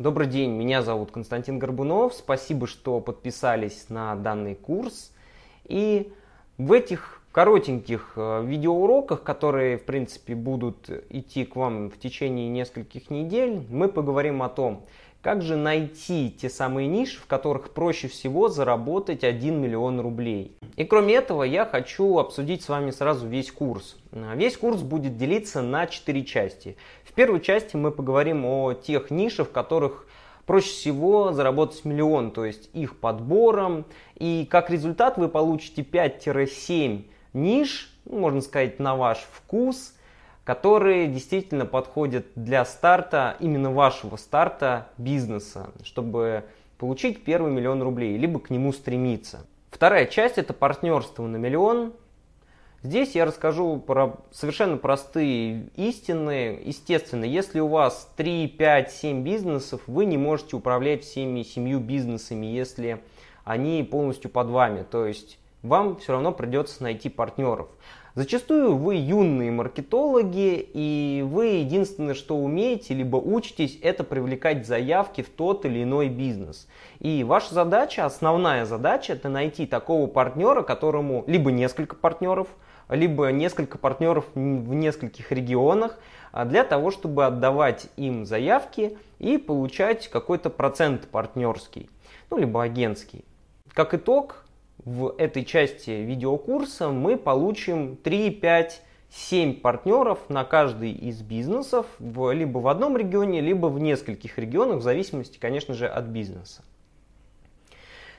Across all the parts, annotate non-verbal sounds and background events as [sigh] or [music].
Добрый день, меня зовут Константин Горбунов. Спасибо, что подписались на данный курс. И в этих коротеньких э, видеоуроках, которые, в принципе, будут идти к вам в течение нескольких недель, мы поговорим о том, как же найти те самые ниши, в которых проще всего заработать 1 миллион рублей? И кроме этого я хочу обсудить с вами сразу весь курс. Весь курс будет делиться на 4 части. В первой части мы поговорим о тех нишах, в которых проще всего заработать миллион, то есть их подбором. И как результат вы получите 5-7 ниш, ну, можно сказать, на ваш вкус – которые действительно подходят для старта, именно вашего старта бизнеса, чтобы получить первый миллион рублей, либо к нему стремиться. Вторая часть – это партнерство на миллион. Здесь я расскажу про совершенно простые истины. Естественно, если у вас 3, 5, 7 бизнесов, вы не можете управлять всеми семью бизнесами, если они полностью под вами. То есть вам все равно придется найти партнеров. Зачастую вы юные маркетологи, и вы единственное, что умеете, либо учитесь, это привлекать заявки в тот или иной бизнес. И ваша задача, основная задача, это найти такого партнера, которому либо несколько партнеров, либо несколько партнеров в нескольких регионах, а, для того, чтобы отдавать им заявки и получать какой-то процент партнерский, ну, либо агентский. Как итог, в этой части видеокурса мы получим 3, 5, 7 партнеров на каждый из бизнесов, в, либо в одном регионе, либо в нескольких регионах, в зависимости, конечно же, от бизнеса.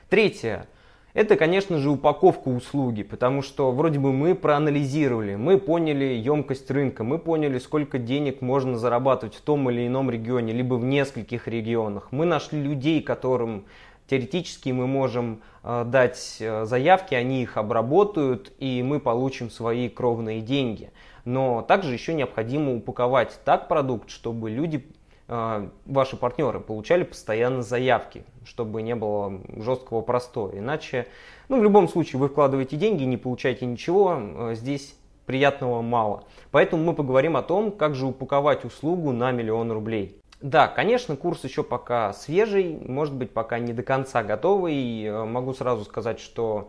Третье. Это, конечно же, упаковка услуги, потому что вроде бы мы проанализировали, мы поняли емкость рынка, мы поняли, сколько денег можно зарабатывать в том или ином регионе, либо в нескольких регионах. Мы нашли людей, которым Теоретически мы можем э, дать э, заявки, они их обработают, и мы получим свои кровные деньги. Но также еще необходимо упаковать так продукт, чтобы люди э, ваши партнеры получали постоянно заявки, чтобы не было жесткого простоя. Иначе, ну, в любом случае, вы вкладываете деньги, не получаете ничего, здесь приятного мало. Поэтому мы поговорим о том, как же упаковать услугу на миллион рублей. Да, конечно, курс еще пока свежий, может быть, пока не до конца готовый. Э, могу сразу сказать, что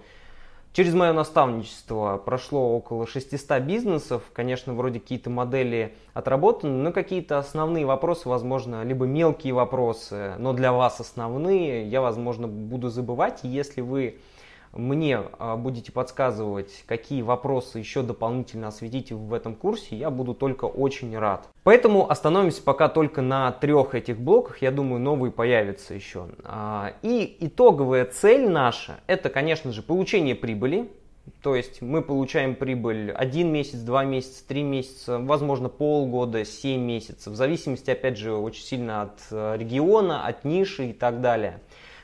через мое наставничество прошло около 600 бизнесов. Конечно, вроде какие-то модели отработаны, но какие-то основные вопросы, возможно, либо мелкие вопросы, но для вас основные, я, возможно, буду забывать. Если вы мне а, будете подсказывать, какие вопросы еще дополнительно осветите в этом курсе, я буду только очень рад. Поэтому остановимся пока только на трех этих блоках, я думаю, новые появятся еще. А, и итоговая цель наша, это, конечно же, получение прибыли, то есть мы получаем прибыль один месяц, два месяца, три месяца, возможно полгода, семь месяцев, в зависимости, опять же, очень сильно от э, региона, от ниши и так далее.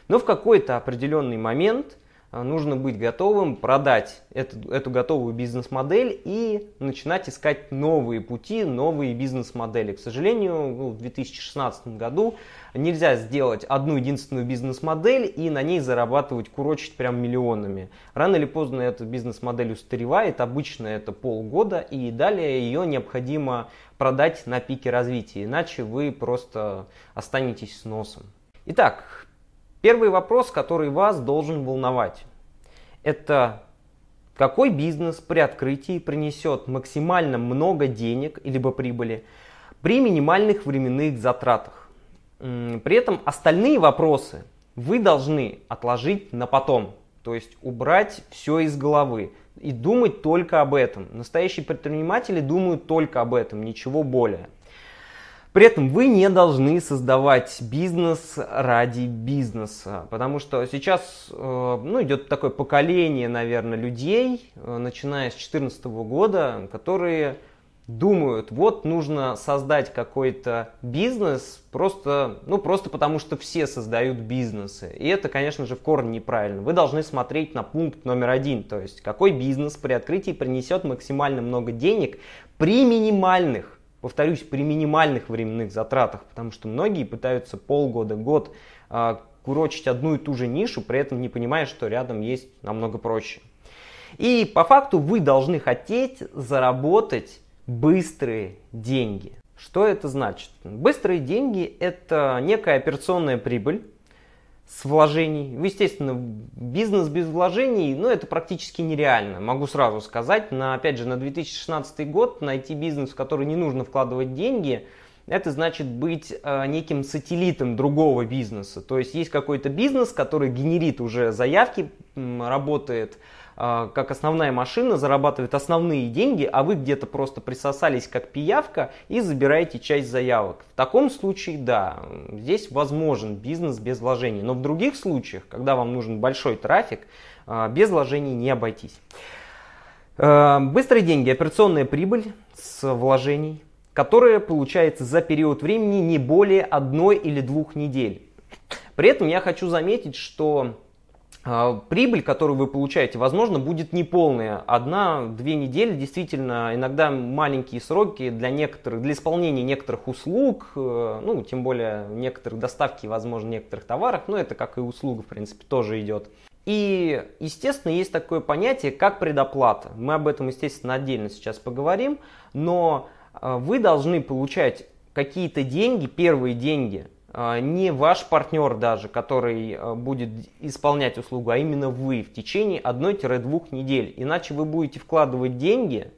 Но в какой-то определенный момент – Э, нужно быть готовым продать эту, эту готовую бизнес-модель и начинать искать новые пути, новые бизнес-модели. К сожалению, ну, в 2016 году нельзя сделать одну единственную бизнес-модель и на ней зарабатывать, курочить прям миллионами. Рано или поздно эта бизнес-модель устаревает, обычно это полгода, и далее ее необходимо продать на пике развития, иначе вы просто останетесь с носом. Итак, Первый вопрос, который вас должен волновать, это какой бизнес при открытии принесет максимально много денег либо прибыли при минимальных временных затратах. При этом остальные вопросы вы должны отложить на потом, то есть убрать все из головы и думать только об этом. Настоящие предприниматели думают только об этом, ничего более. При этом вы не должны создавать бизнес ради бизнеса, потому что сейчас э, ну, идет такое поколение, наверное, людей, э, начиная с 2014 года, которые думают, вот нужно создать какой-то бизнес просто, ну, просто потому, что все создают бизнесы. И это, конечно же, в корне неправильно. Вы должны смотреть на пункт номер один, то есть какой бизнес при открытии принесет максимально много денег при минимальных повторюсь, при минимальных временных затратах, потому что многие пытаются полгода, год э, курочить одну и ту же нишу, при этом не понимая, что рядом есть намного проще. И по факту вы должны хотеть заработать быстрые деньги. Что это значит? Быстрые деньги – это некая операционная прибыль, с вложений. Ну, естественно, бизнес без вложений, ну, это практически нереально. Могу сразу сказать, на, опять же, на 2016 год найти бизнес, в который не нужно вкладывать деньги, это значит быть э, неким сателлитом другого бизнеса. То есть есть какой-то бизнес, который генерит уже заявки, работает а, как основная машина зарабатывает основные деньги, а вы где-то просто присосались как пиявка и забираете часть заявок. В таком случае, да, здесь возможен бизнес без вложений. Но в других случаях, когда вам нужен большой трафик, а, без вложений не обойтись. А, быстрые деньги, операционная прибыль с вложений, которая получается за период времени не более одной или двух недель. При этом я хочу заметить, что а, прибыль, которую вы получаете, возможно, будет неполная. Одна-две недели, действительно, иногда маленькие сроки для некоторых, для исполнения некоторых услуг, э, ну, тем более некоторых доставки, возможно, некоторых товаров, но это как и услуга, в принципе, тоже идет. И, естественно, есть такое понятие, как предоплата. Мы об этом, естественно, отдельно сейчас поговорим, но э, вы должны получать какие-то деньги, первые деньги – а, не ваш партнер даже, который э, будет исполнять услугу, а именно вы в течение 1-2 недель. Иначе вы будете вкладывать деньги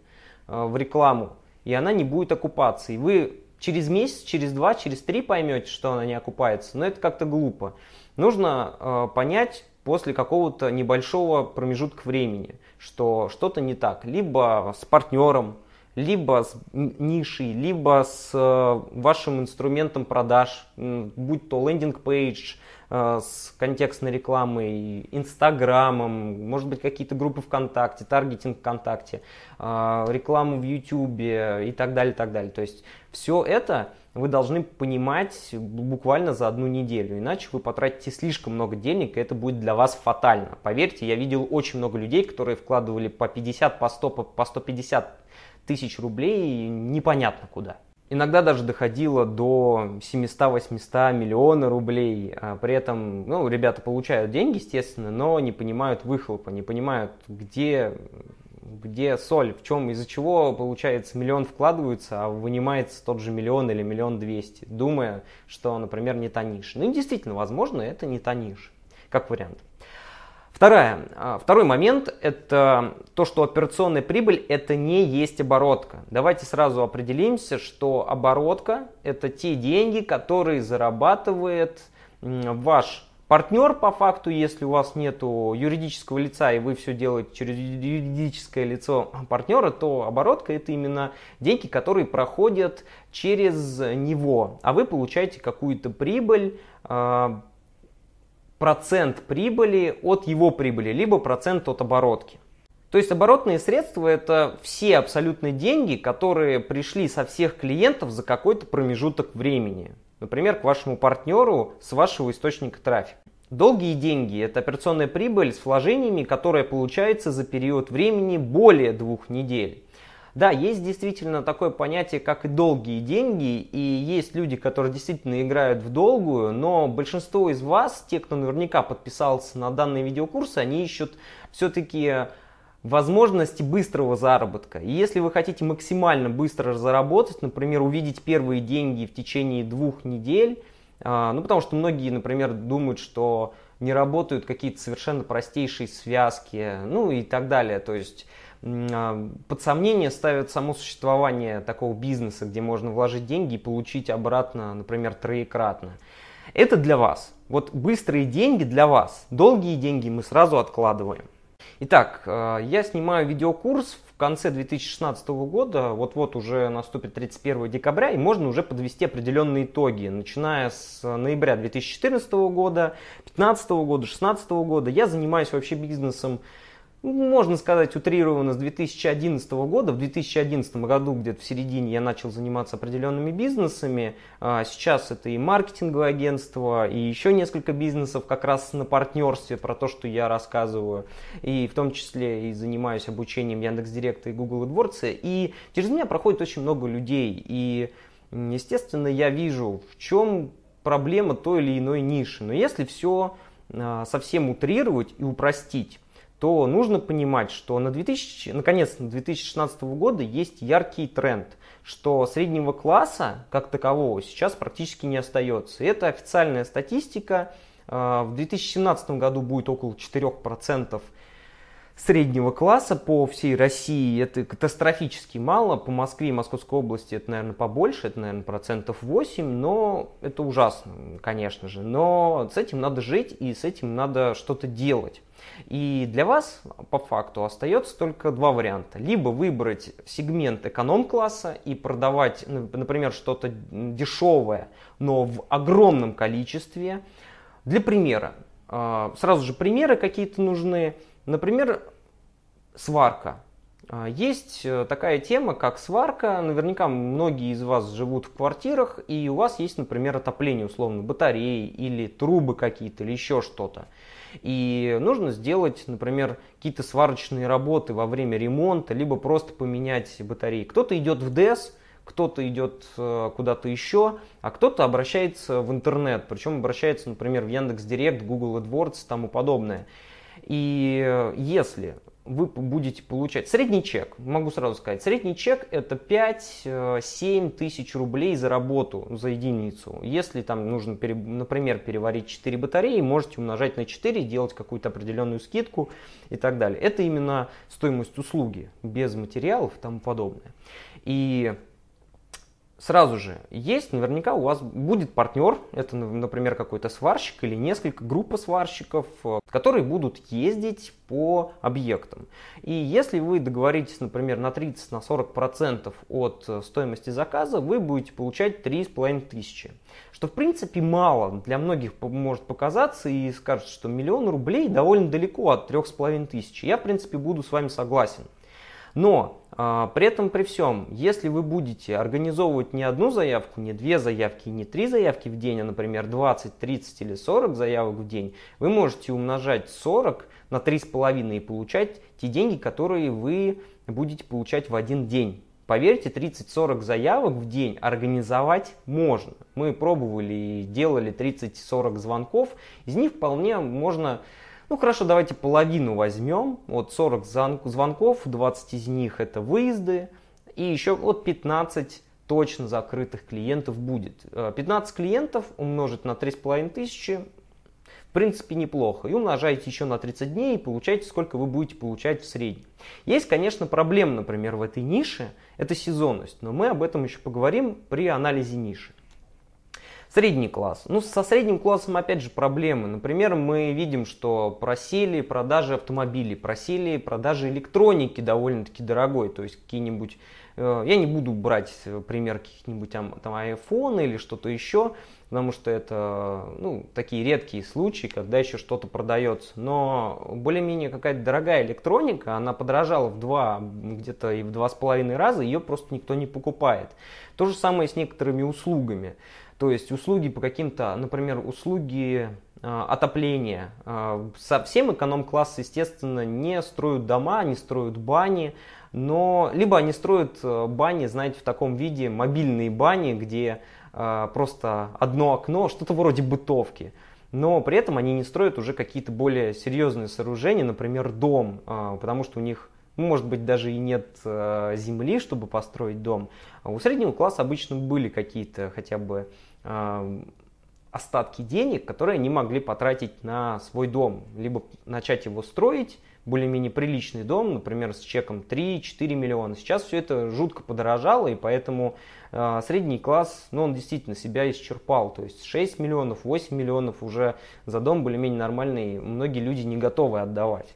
э, в рекламу, и она не будет окупаться. И вы через месяц, через два, через три поймете, что она не окупается. Но это как-то глупо. Нужно э, понять после какого-то небольшого промежутка времени, что что-то не так. Либо с партнером, либо с нишей, либо с э, вашим инструментом продаж, будь то лендинг-пейдж, э, с контекстной рекламой, Инстаграмом, может быть, какие-то группы ВКонтакте, таргетинг ВКонтакте, э, рекламу в Ютубе и так далее, так далее. То есть все это вы должны понимать буквально за одну неделю, иначе вы потратите слишком много денег, и это будет для вас фатально. Поверьте, я видел очень много людей, которые вкладывали по 50, по 100, по 150 тысяч рублей непонятно куда. Иногда даже доходило до 700-800 миллиона рублей. А при этом ну, ребята получают деньги, естественно, но не понимают выхлопа, не понимают, где, где соль, в чем, из-за чего, получается, миллион вкладывается, а вынимается тот же миллион или миллион двести, думая, что, например, не та ниша. Ну и действительно, возможно, это не та ниша, как вариант. Вторая, а, второй момент – это то, что операционная прибыль – это не есть оборотка. Давайте сразу определимся, что оборотка – это те деньги, которые зарабатывает ваш партнер по факту, если у вас нет юридического лица и вы все делаете через юридическое лицо партнера, то оборотка – это именно деньги, которые проходят через него, а вы получаете какую-то прибыль, а, процент прибыли от его прибыли, либо процент от оборотки. То есть оборотные средства это все абсолютные деньги, которые пришли со всех клиентов за какой-то промежуток времени. Например, к вашему партнеру с вашего источника трафика. Долгие деньги – это операционная прибыль с вложениями, которая получается за период времени более двух недель. Да, есть действительно такое понятие, как и долгие деньги, и есть люди, которые действительно играют в долгую, но большинство из вас, те, кто наверняка подписался на данный видеокурс, они ищут все-таки возможности быстрого заработка. И если вы хотите максимально быстро заработать, например, увидеть первые деньги в течение двух недель, а, ну, потому что многие, например, думают, что не работают какие-то совершенно простейшие связки, ну и так далее. То есть а, под сомнение ставят само существование такого бизнеса, где можно вложить деньги и получить обратно, например, троекратно. Это для вас. Вот быстрые деньги для вас. Долгие деньги мы сразу откладываем. Итак, э, я снимаю видеокурс в конце 2016 года, вот-вот уже наступит 31 декабря, и можно уже подвести определенные итоги. Начиная с ноября 2014 года, 2015 года, 2016 года, я занимаюсь вообще бизнесом можно сказать, утрированно с 2011 года. В 2011 году, где-то в середине, я начал заниматься определенными бизнесами. А сейчас это и маркетинговое агентство, и еще несколько бизнесов как раз на партнерстве про то, что я рассказываю. И в том числе и занимаюсь обучением Яндекс.Директа и Google AdWords. И через меня проходит очень много людей. И, естественно, я вижу, в чем проблема той или иной ниши. Но если все а, совсем утрировать и упростить, то нужно понимать, что на 2000, наконец, на 2016 года есть яркий тренд, что среднего класса как такового сейчас практически не остается. это официальная статистика. А, в 2017 году будет около 4% среднего класса по всей России. Это катастрофически мало. По Москве и Московской области это, наверное, побольше, это, наверное, процентов 8, но это ужасно, конечно же. Но с этим надо жить и с этим надо что-то делать. И для вас по факту остается только два варианта. Либо выбрать сегмент эконом-класса и продавать, ну, например, что-то дешевое, но в огромном количестве. Для примера, э, сразу же примеры какие-то нужны. Например, сварка. Э, есть э, такая тема, как сварка. Наверняка многие из вас живут в квартирах, и у вас есть, например, отопление, условно, батареи или трубы какие-то, или еще что-то. И нужно сделать, например, какие-то сварочные работы во время ремонта, либо просто поменять батареи. Кто-то идет в ДЭС, кто-то идет э, куда-то еще, а кто-то обращается в интернет, причем обращается, например, в Яндекс.Директ, Google AdWords, тому подобное. И э, если вы будете получать средний чек, могу сразу сказать, средний чек это 5-7 э, тысяч рублей за работу, за единицу. Если там нужно, например, переварить 4 батареи, можете умножать на 4, делать какую-то определенную скидку и так далее. Это именно стоимость услуги, без материалов и тому подобное. И сразу же есть, наверняка у вас будет партнер, это, например, какой-то сварщик или несколько группа сварщиков, э, которые будут ездить по объектам. И если вы договоритесь, например, на 30-40% на от э, стоимости заказа, вы будете получать 3,5 тысячи. Что, в принципе, мало. Для многих может показаться и скажут, что миллион рублей довольно далеко от 3,5 тысячи. Я, в принципе, буду с вами согласен. Но а, при этом, при всем, если вы будете организовывать не одну заявку, не две заявки, не три заявки в день, а, например, 20, 30 или 40 заявок в день, вы можете умножать 40 на 3,5 и получать те деньги, которые вы будете получать в один день. Поверьте, 30-40 заявок в день организовать можно. Мы пробовали и делали 30-40 звонков. Из них вполне можно ну хорошо, давайте половину возьмем. Вот 40 звонков, 20 из них это выезды. И еще вот 15 точно закрытых клиентов будет. 15 э, клиентов умножить на 3,5 тысячи, в принципе, неплохо. И умножаете еще на 30 дней и получаете, сколько вы будете получать в среднем. Есть, конечно, проблема, например, в этой нише, это сезонность, но мы об этом еще поговорим при анализе ниши. Средний класс. Ну, со средним классом опять же проблемы. Например, мы видим, что просели продажи автомобилей, просели продажи электроники довольно-таки дорогой. То есть какие-нибудь, э, я не буду брать э, пример каких-нибудь там, там iPhone или что-то еще, потому что это ну, такие редкие случаи, когда еще что-то продается. Но более-менее какая-то дорогая электроника, она подорожала в два, где-то и в два с половиной раза, ее просто никто не покупает. То же самое с некоторыми услугами. То есть услуги по каким-то, например, услуги а, отопления. А, Совсем эконом-класс, естественно, не строят дома, не строят бани, но либо они строят э, бани, знаете, в таком виде, мобильные бани, где а, просто одно окно, что-то вроде бытовки. Но при этом они не строят уже какие-то более серьезные сооружения, например, дом, потому что у них ну, может быть, даже и нет э, земли, чтобы построить дом. У среднего класса обычно были какие-то хотя бы остатки денег, которые они могли потратить на свой дом, либо начать его строить, более-менее приличный дом, например, с чеком 3-4 миллиона. Сейчас все это жутко подорожало, и поэтому э, средний класс, ну, он действительно себя исчерпал. То есть 6 миллионов, 8 миллионов уже за дом более-менее нормальный, многие люди не готовы отдавать.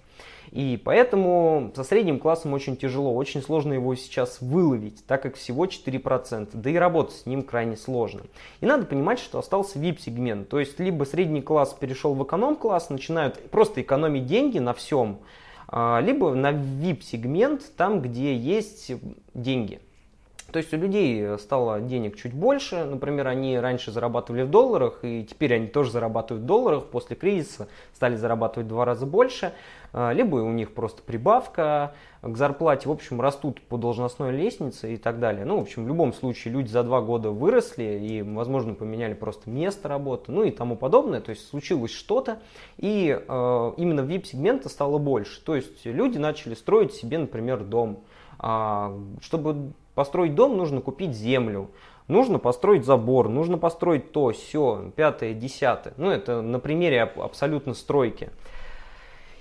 И поэтому со средним классом очень тяжело, очень сложно его сейчас выловить, так как всего 4%, да и работать с ним крайне сложно. И надо понимать, что остался VIP-сегмент, то есть либо средний класс перешел в эконом-класс, начинают просто экономить деньги на всем, а, либо на VIP-сегмент, там, где есть деньги. То есть у людей э, стало денег чуть больше. Например, они раньше зарабатывали в долларах, и теперь они тоже зарабатывают в долларах. После кризиса стали зарабатывать в два раза больше. Э, либо у них просто прибавка к зарплате. В общем, растут по должностной лестнице и так далее. Ну, в общем, в любом случае люди за два года выросли и, возможно, поменяли просто место работы, ну и тому подобное. То есть случилось что-то, и э, именно VIP-сегмента стало больше. То есть люди начали строить себе, например, дом а, чтобы Построить дом нужно купить землю, нужно построить забор, нужно построить то, все, пятое, десятое. Ну, это на примере абсолютно стройки.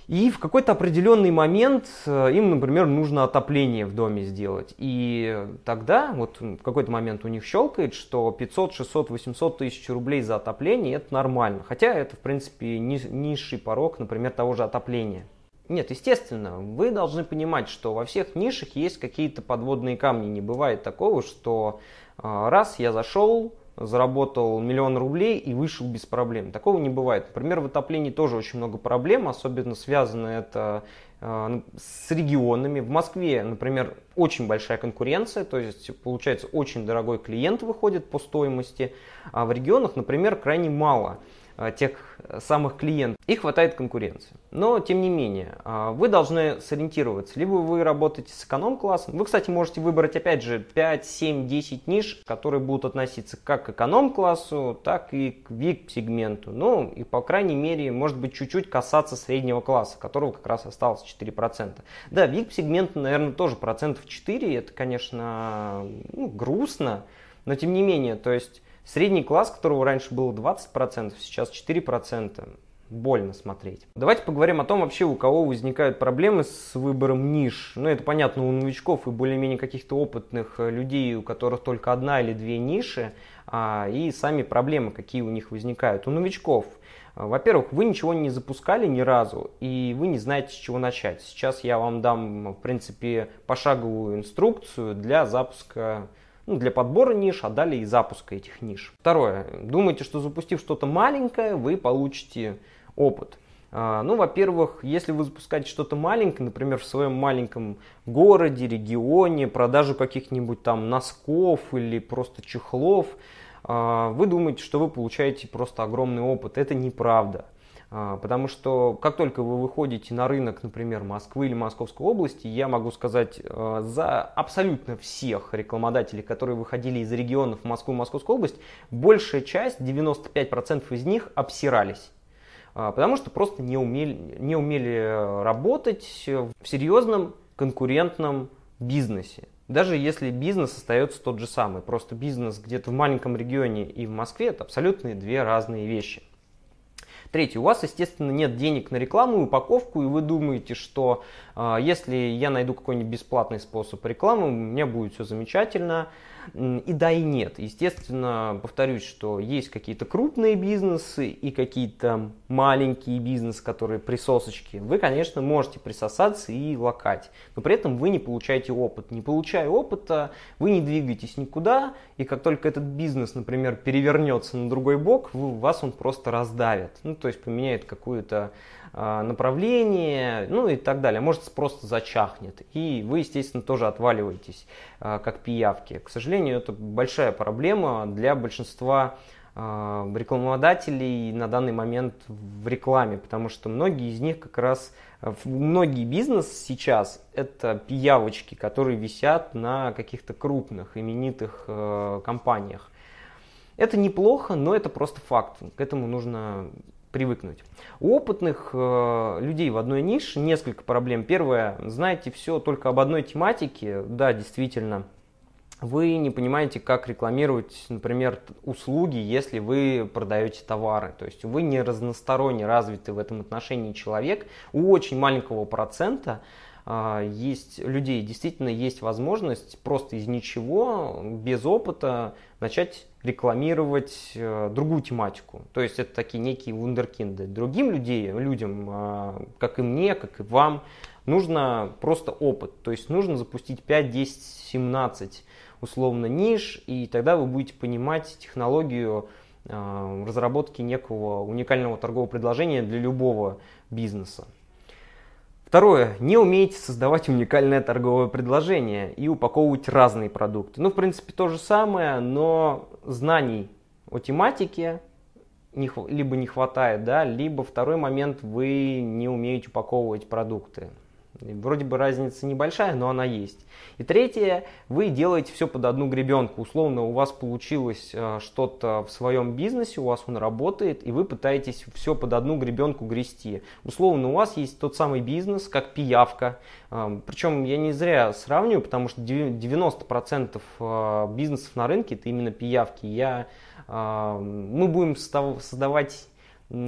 И в какой-то определенный момент э, им, например, нужно отопление в доме сделать. И тогда, вот в какой-то момент у них щелкает, что 500, 600, 800 тысяч рублей за отопление – это нормально. Хотя это, в принципе, низший порог, например, того же отопления. Нет, естественно, вы должны понимать, что во всех нишах есть какие-то подводные камни. Не бывает такого, что а, раз я зашел, заработал миллион рублей и вышел без проблем. Такого не бывает. Например, в отоплении тоже очень много проблем, особенно связано это а, с регионами. В Москве, например, очень большая конкуренция, то есть получается очень дорогой клиент выходит по стоимости, а в регионах, например, крайне мало. Э, тех самых клиентов. И хватает конкуренции. Но, тем не менее, э, вы должны сориентироваться. Либо вы работаете с эконом-классом. Вы, кстати, можете выбрать, опять же, 5, 7, 10 ниш, которые будут относиться как к эконом-классу, так и к VIP-сегменту. Ну, и, по крайней мере, может быть, чуть-чуть касаться среднего класса, которого как раз осталось 4%. Да, VIP-сегмент, наверное, тоже процентов 4. Это, конечно, ну, грустно, но, тем не менее, то есть Средний класс, которого раньше было 20%, сейчас 4%. Больно смотреть. Давайте поговорим о том вообще, у кого возникают проблемы с выбором ниш. Ну, это понятно у новичков и более-менее каких-то опытных э, людей, у которых только одна или две ниши, а, и сами проблемы, какие у них возникают. У новичков э, во-первых, вы ничего не запускали ни разу, и вы не знаете, с чего начать. Сейчас я вам дам, в принципе, пошаговую инструкцию для запуска ну, для подбора ниш, а далее и запуска этих ниш. Второе. Думайте, что запустив что-то маленькое, вы получите опыт. А, ну, во-первых, если вы запускаете что-то маленькое, например, в своем маленьком городе, регионе, продажу каких-нибудь там носков или просто чехлов, а, вы думаете, что вы получаете просто огромный опыт. Это неправда. А, потому что как только вы выходите на рынок, например, Москвы или Московской области, я могу сказать а, за абсолютно всех рекламодателей, которые выходили из регионов в Москву и Московскую область, большая часть, 95% из них обсирались. А, потому что просто не умели, не умели работать в серьезном конкурентном бизнесе. Даже если бизнес остается тот же самый, просто бизнес где-то в маленьком регионе и в Москве, это абсолютно две разные вещи. Третье, у вас, естественно, нет денег на рекламу и упаковку, и вы думаете, что э, если я найду какой-нибудь бесплатный способ рекламы, у меня будет все замечательно, и да, и нет. Естественно, повторюсь, что есть какие-то крупные бизнесы и какие-то маленькие бизнесы, которые присосочки. Вы, конечно, можете присосаться и локать, но при этом вы не получаете опыт. Не получая опыта, вы не двигаетесь никуда, и как только этот бизнес, например, перевернется на другой бок, вас он просто раздавит. Ну, то есть поменяет какую-то а, направлении, ну и так далее. Может, просто зачахнет. И вы, естественно, тоже отваливаетесь, а, как пиявки. К сожалению, это большая проблема для большинства а, рекламодателей на данный момент в рекламе, потому что многие из них как раз, многие бизнес сейчас это пиявочки, которые висят на каких-то крупных, именитых компаниях. Это неплохо, но это просто факт. К этому нужно привыкнуть. У опытных э, людей в одной нише несколько проблем. Первое, знаете все только об одной тематике, да, действительно, вы не понимаете, как рекламировать, например, услуги, если вы продаете товары. То есть вы не разносторонне развитый в этом отношении человек. У очень маленького процента а, есть людей действительно есть возможность просто из ничего, без опыта, начать рекламировать э, другую тематику. То есть это такие некие вундеркинды. Другим людей, людям, а, как и мне, как и вам, нужно просто опыт. То есть нужно запустить 5, 10, 17 условно ниш, и тогда вы будете понимать технологию а, разработки некого уникального торгового предложения для любого бизнеса. Второе. Не умеете создавать уникальное торговое предложение и упаковывать разные продукты. Ну, в принципе, то же самое, но знаний о тематике не, либо не хватает, да, либо второй момент, вы не умеете упаковывать продукты. Вроде бы разница небольшая, но она есть. И третье, вы делаете все под одну гребенку. Условно, у вас получилось э, что-то в своем бизнесе, у вас он работает, и вы пытаетесь все под одну гребенку грести. Условно, у вас есть тот самый бизнес, как пиявка. Эм, Причем я не зря сравниваю, потому что 90% э, бизнесов на рынке это именно пиявки. Я, эм, мы будем создавать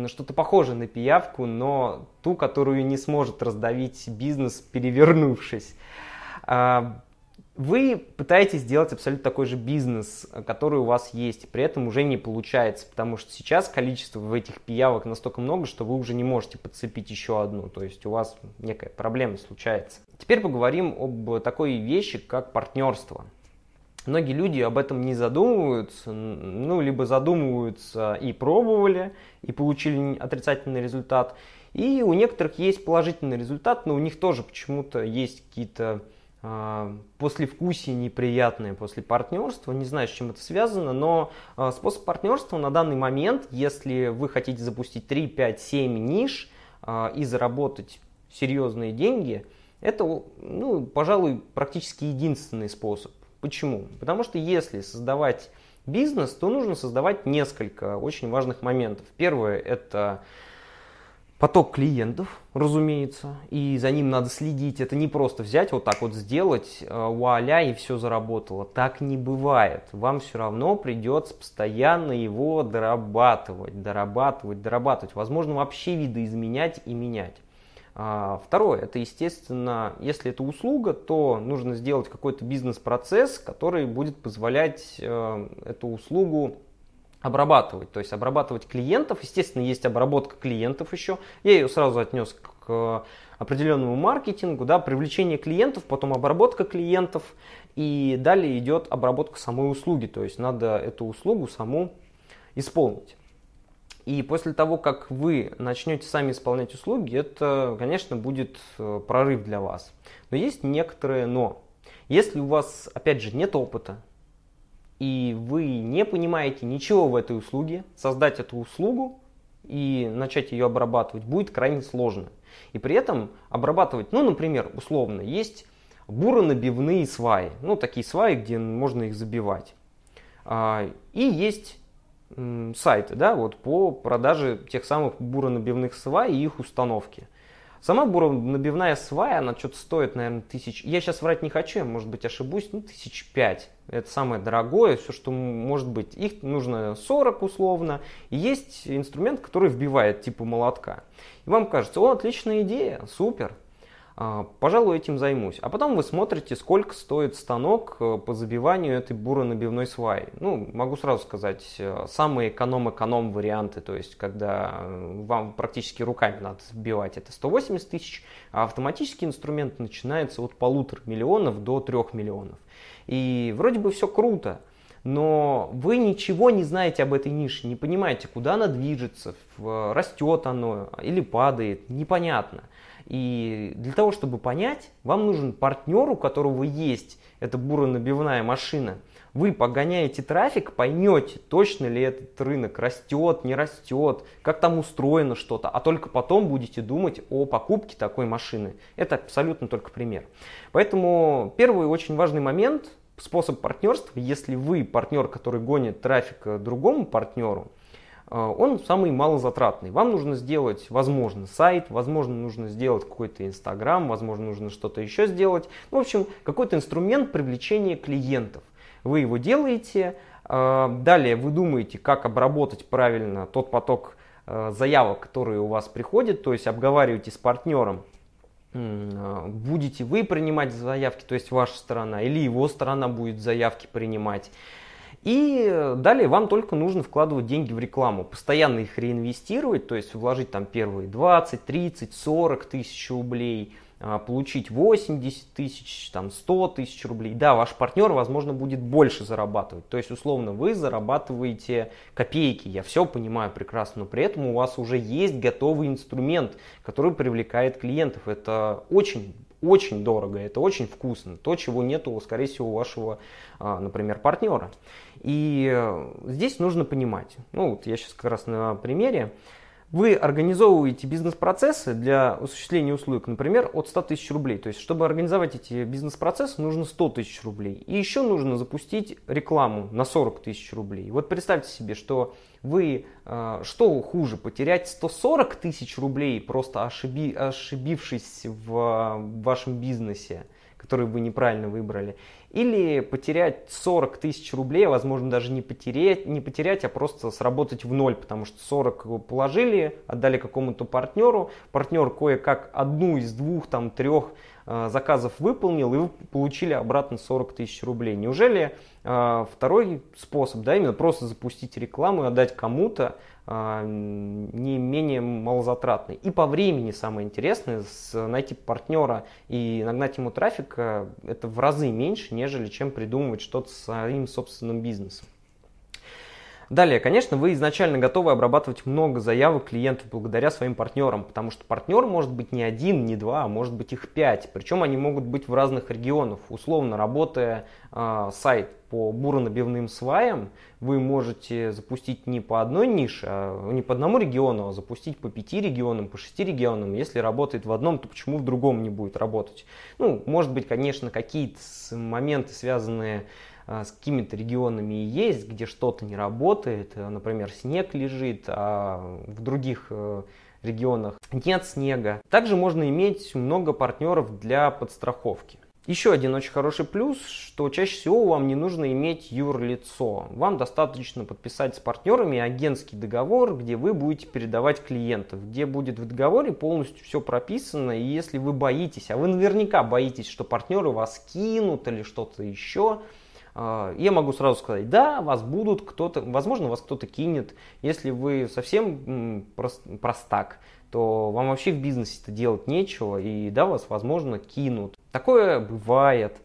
что-то похоже на пиявку, но ту, которую не сможет раздавить бизнес, перевернувшись. А, вы пытаетесь сделать абсолютно такой же бизнес, который у вас есть, при этом уже не получается, потому что сейчас количество в этих пиявок настолько много, что вы уже не можете подцепить еще одну, то есть у вас некая проблема случается. Теперь поговорим об такой вещи, как партнерство. Многие люди об этом не задумываются, ну, либо задумываются и пробовали, и получили отрицательный результат. И у некоторых есть положительный результат, но у них тоже почему-то есть какие-то а, послевкусие неприятное после партнерства. Не знаю, с чем это связано, но а, способ партнерства на данный момент, если вы хотите запустить 3, 5, 7 ниш а, и заработать серьезные деньги, это, ну, пожалуй, практически единственный способ. Почему? Потому что если создавать бизнес, то нужно создавать несколько очень важных моментов. Первое – это поток клиентов, разумеется, и за ним надо следить. Это не просто взять, вот так вот сделать, э, вуаля, и все заработало. Так не бывает. Вам все равно придется постоянно его дорабатывать, дорабатывать, дорабатывать. Возможно, вообще видоизменять и менять. А, второе, это, естественно, если это услуга, то нужно сделать какой-то бизнес-процесс, который будет позволять эм, эту услугу обрабатывать, то есть обрабатывать клиентов. Естественно, есть обработка клиентов еще. Я ее сразу отнес к определенному маркетингу, да, привлечение клиентов, потом обработка клиентов, и далее идет обработка самой услуги, то есть надо эту услугу саму исполнить. И после того, как вы начнете сами исполнять услуги, это, конечно, будет э, прорыв для вас. Но есть некоторые но. Если у вас, опять же, нет опыта, и вы не понимаете ничего в этой услуге, создать эту услугу и начать ее обрабатывать будет крайне сложно. И при этом обрабатывать, ну, например, условно, есть буронабивные сваи, ну, такие сваи, где можно их забивать. А, и есть сайты да, вот, по продаже тех самых буронабивных свай и их установки. Сама буронабивная свая, она что-то стоит, наверное, тысяч... Я сейчас врать не хочу, я, может быть, ошибусь, ну, тысяч пять. Это самое дорогое, все, что может быть. Их нужно 40 условно. И есть инструмент, который вбивает типа молотка. И вам кажется, о, отличная идея, супер, а, пожалуй, этим займусь. А потом вы смотрите, сколько стоит станок э, по забиванию этой буронабивной сваи. Ну, могу сразу сказать, э, самые эконом-эконом варианты, то есть, когда э, вам практически руками надо забивать, это 180 тысяч, а автоматический инструмент начинается от полутора миллионов до трех миллионов. И вроде бы все круто, но вы ничего не знаете об этой нише, не понимаете, куда она движется, растет оно или падает, непонятно – и для того, чтобы понять, вам нужен партнер, у которого есть эта буронабивная машина. Вы погоняете трафик, поймете, точно ли этот рынок растет, не растет, как там устроено что-то, а только потом будете думать о покупке такой машины. Это абсолютно только пример. Поэтому первый очень важный момент способ партнерства, если вы партнер, который гонит трафик э, другому партнеру, а, он самый малозатратный. Вам нужно сделать, возможно, сайт, возможно, нужно сделать какой-то Инстаграм, возможно, нужно что-то еще сделать. Ну, в общем, какой-то инструмент привлечения клиентов. Вы его делаете, а, далее вы думаете, как обработать правильно тот поток а, заявок, которые у вас приходят, то есть обговариваете с партнером, будете вы принимать заявки, то есть ваша сторона, или его сторона будет заявки принимать. И э, далее вам только нужно вкладывать деньги в рекламу, постоянно их реинвестировать, то есть вложить там первые 20, 30, 40 тысяч рублей, а, получить 80 тысяч, там 100 тысяч рублей. Да, ваш партнер, возможно, будет больше зарабатывать. То есть, условно, вы зарабатываете копейки, я все понимаю прекрасно, но при этом у вас уже есть готовый инструмент, который привлекает клиентов. Это очень очень дорого, это очень вкусно, то, чего нету, скорее всего, у вашего, а, например, партнера. И э, здесь нужно понимать, ну вот я сейчас как раз на примере, вы организовываете бизнес-процессы для осуществления услуг, например, от 100 тысяч рублей. То есть, чтобы организовать эти бизнес-процессы, нужно 100 тысяч рублей. И еще нужно запустить рекламу на 40 тысяч рублей. Вот представьте себе, что вы, э, что хуже, потерять 140 тысяч рублей, просто ошиби, ошибившись э, в вашем бизнесе, который вы неправильно выбрали, или потерять 40 тысяч рублей, возможно, даже не потерять, не потерять, а просто сработать в ноль, потому что 40 положили, отдали какому-то партнеру, партнер кое-как одну из двух, там, трех Э, заказов выполнил, и вы получили обратно 40 тысяч рублей. Неужели э, второй способ, да, именно просто запустить рекламу и отдать кому-то, э, не менее малозатратный. И по времени самое интересное, найти партнера и нагнать ему трафик, это в разы меньше, нежели чем придумывать что-то своим собственным бизнесом. Далее, конечно, вы изначально готовы обрабатывать много заявок клиентов благодаря своим партнерам, потому что партнер может быть не один, не два, а может быть их пять. Причем они могут быть в разных регионах. Условно, работая э, сайт по буронабивным сваям, вы можете запустить не по одной нише, а не по одному региону, а запустить по пяти регионам, по шести регионам. Если работает в одном, то почему в другом не будет работать? Ну, может быть, конечно, какие-то моменты, связанные с а, с какими-то регионами и есть, где что-то не работает, э, например, снег лежит, а в других э, регионах нет снега. Также можно иметь много партнеров для подстраховки. Еще один очень хороший плюс, что чаще всего вам не нужно иметь юрлицо. Вам достаточно подписать с партнерами агентский договор, где вы будете передавать клиентов, где будет в договоре полностью все прописано. И если вы боитесь, а вы наверняка боитесь, что партнеры вас кинут или что-то еще, а, я могу сразу сказать, да, вас будут кто-то, возможно, вас кто-то кинет. Если вы совсем простак, то вам вообще в бизнесе это делать нечего, и да, вас, возможно, кинут. Такое бывает.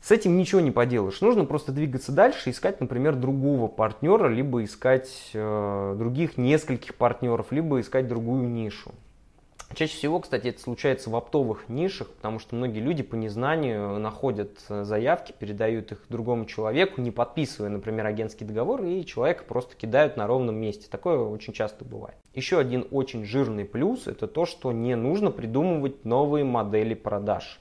С этим ничего не поделаешь. Нужно просто двигаться дальше, искать, например, другого партнера, либо искать э, других нескольких партнеров, либо искать другую нишу. Чаще всего, кстати, это случается в оптовых нишах, потому что многие люди по незнанию находят э, заявки, передают их другому человеку, не подписывая, например, агентский договор, и человека просто кидают на ровном месте. Такое очень часто бывает. Еще один очень жирный плюс – это то, что не нужно придумывать новые модели продаж.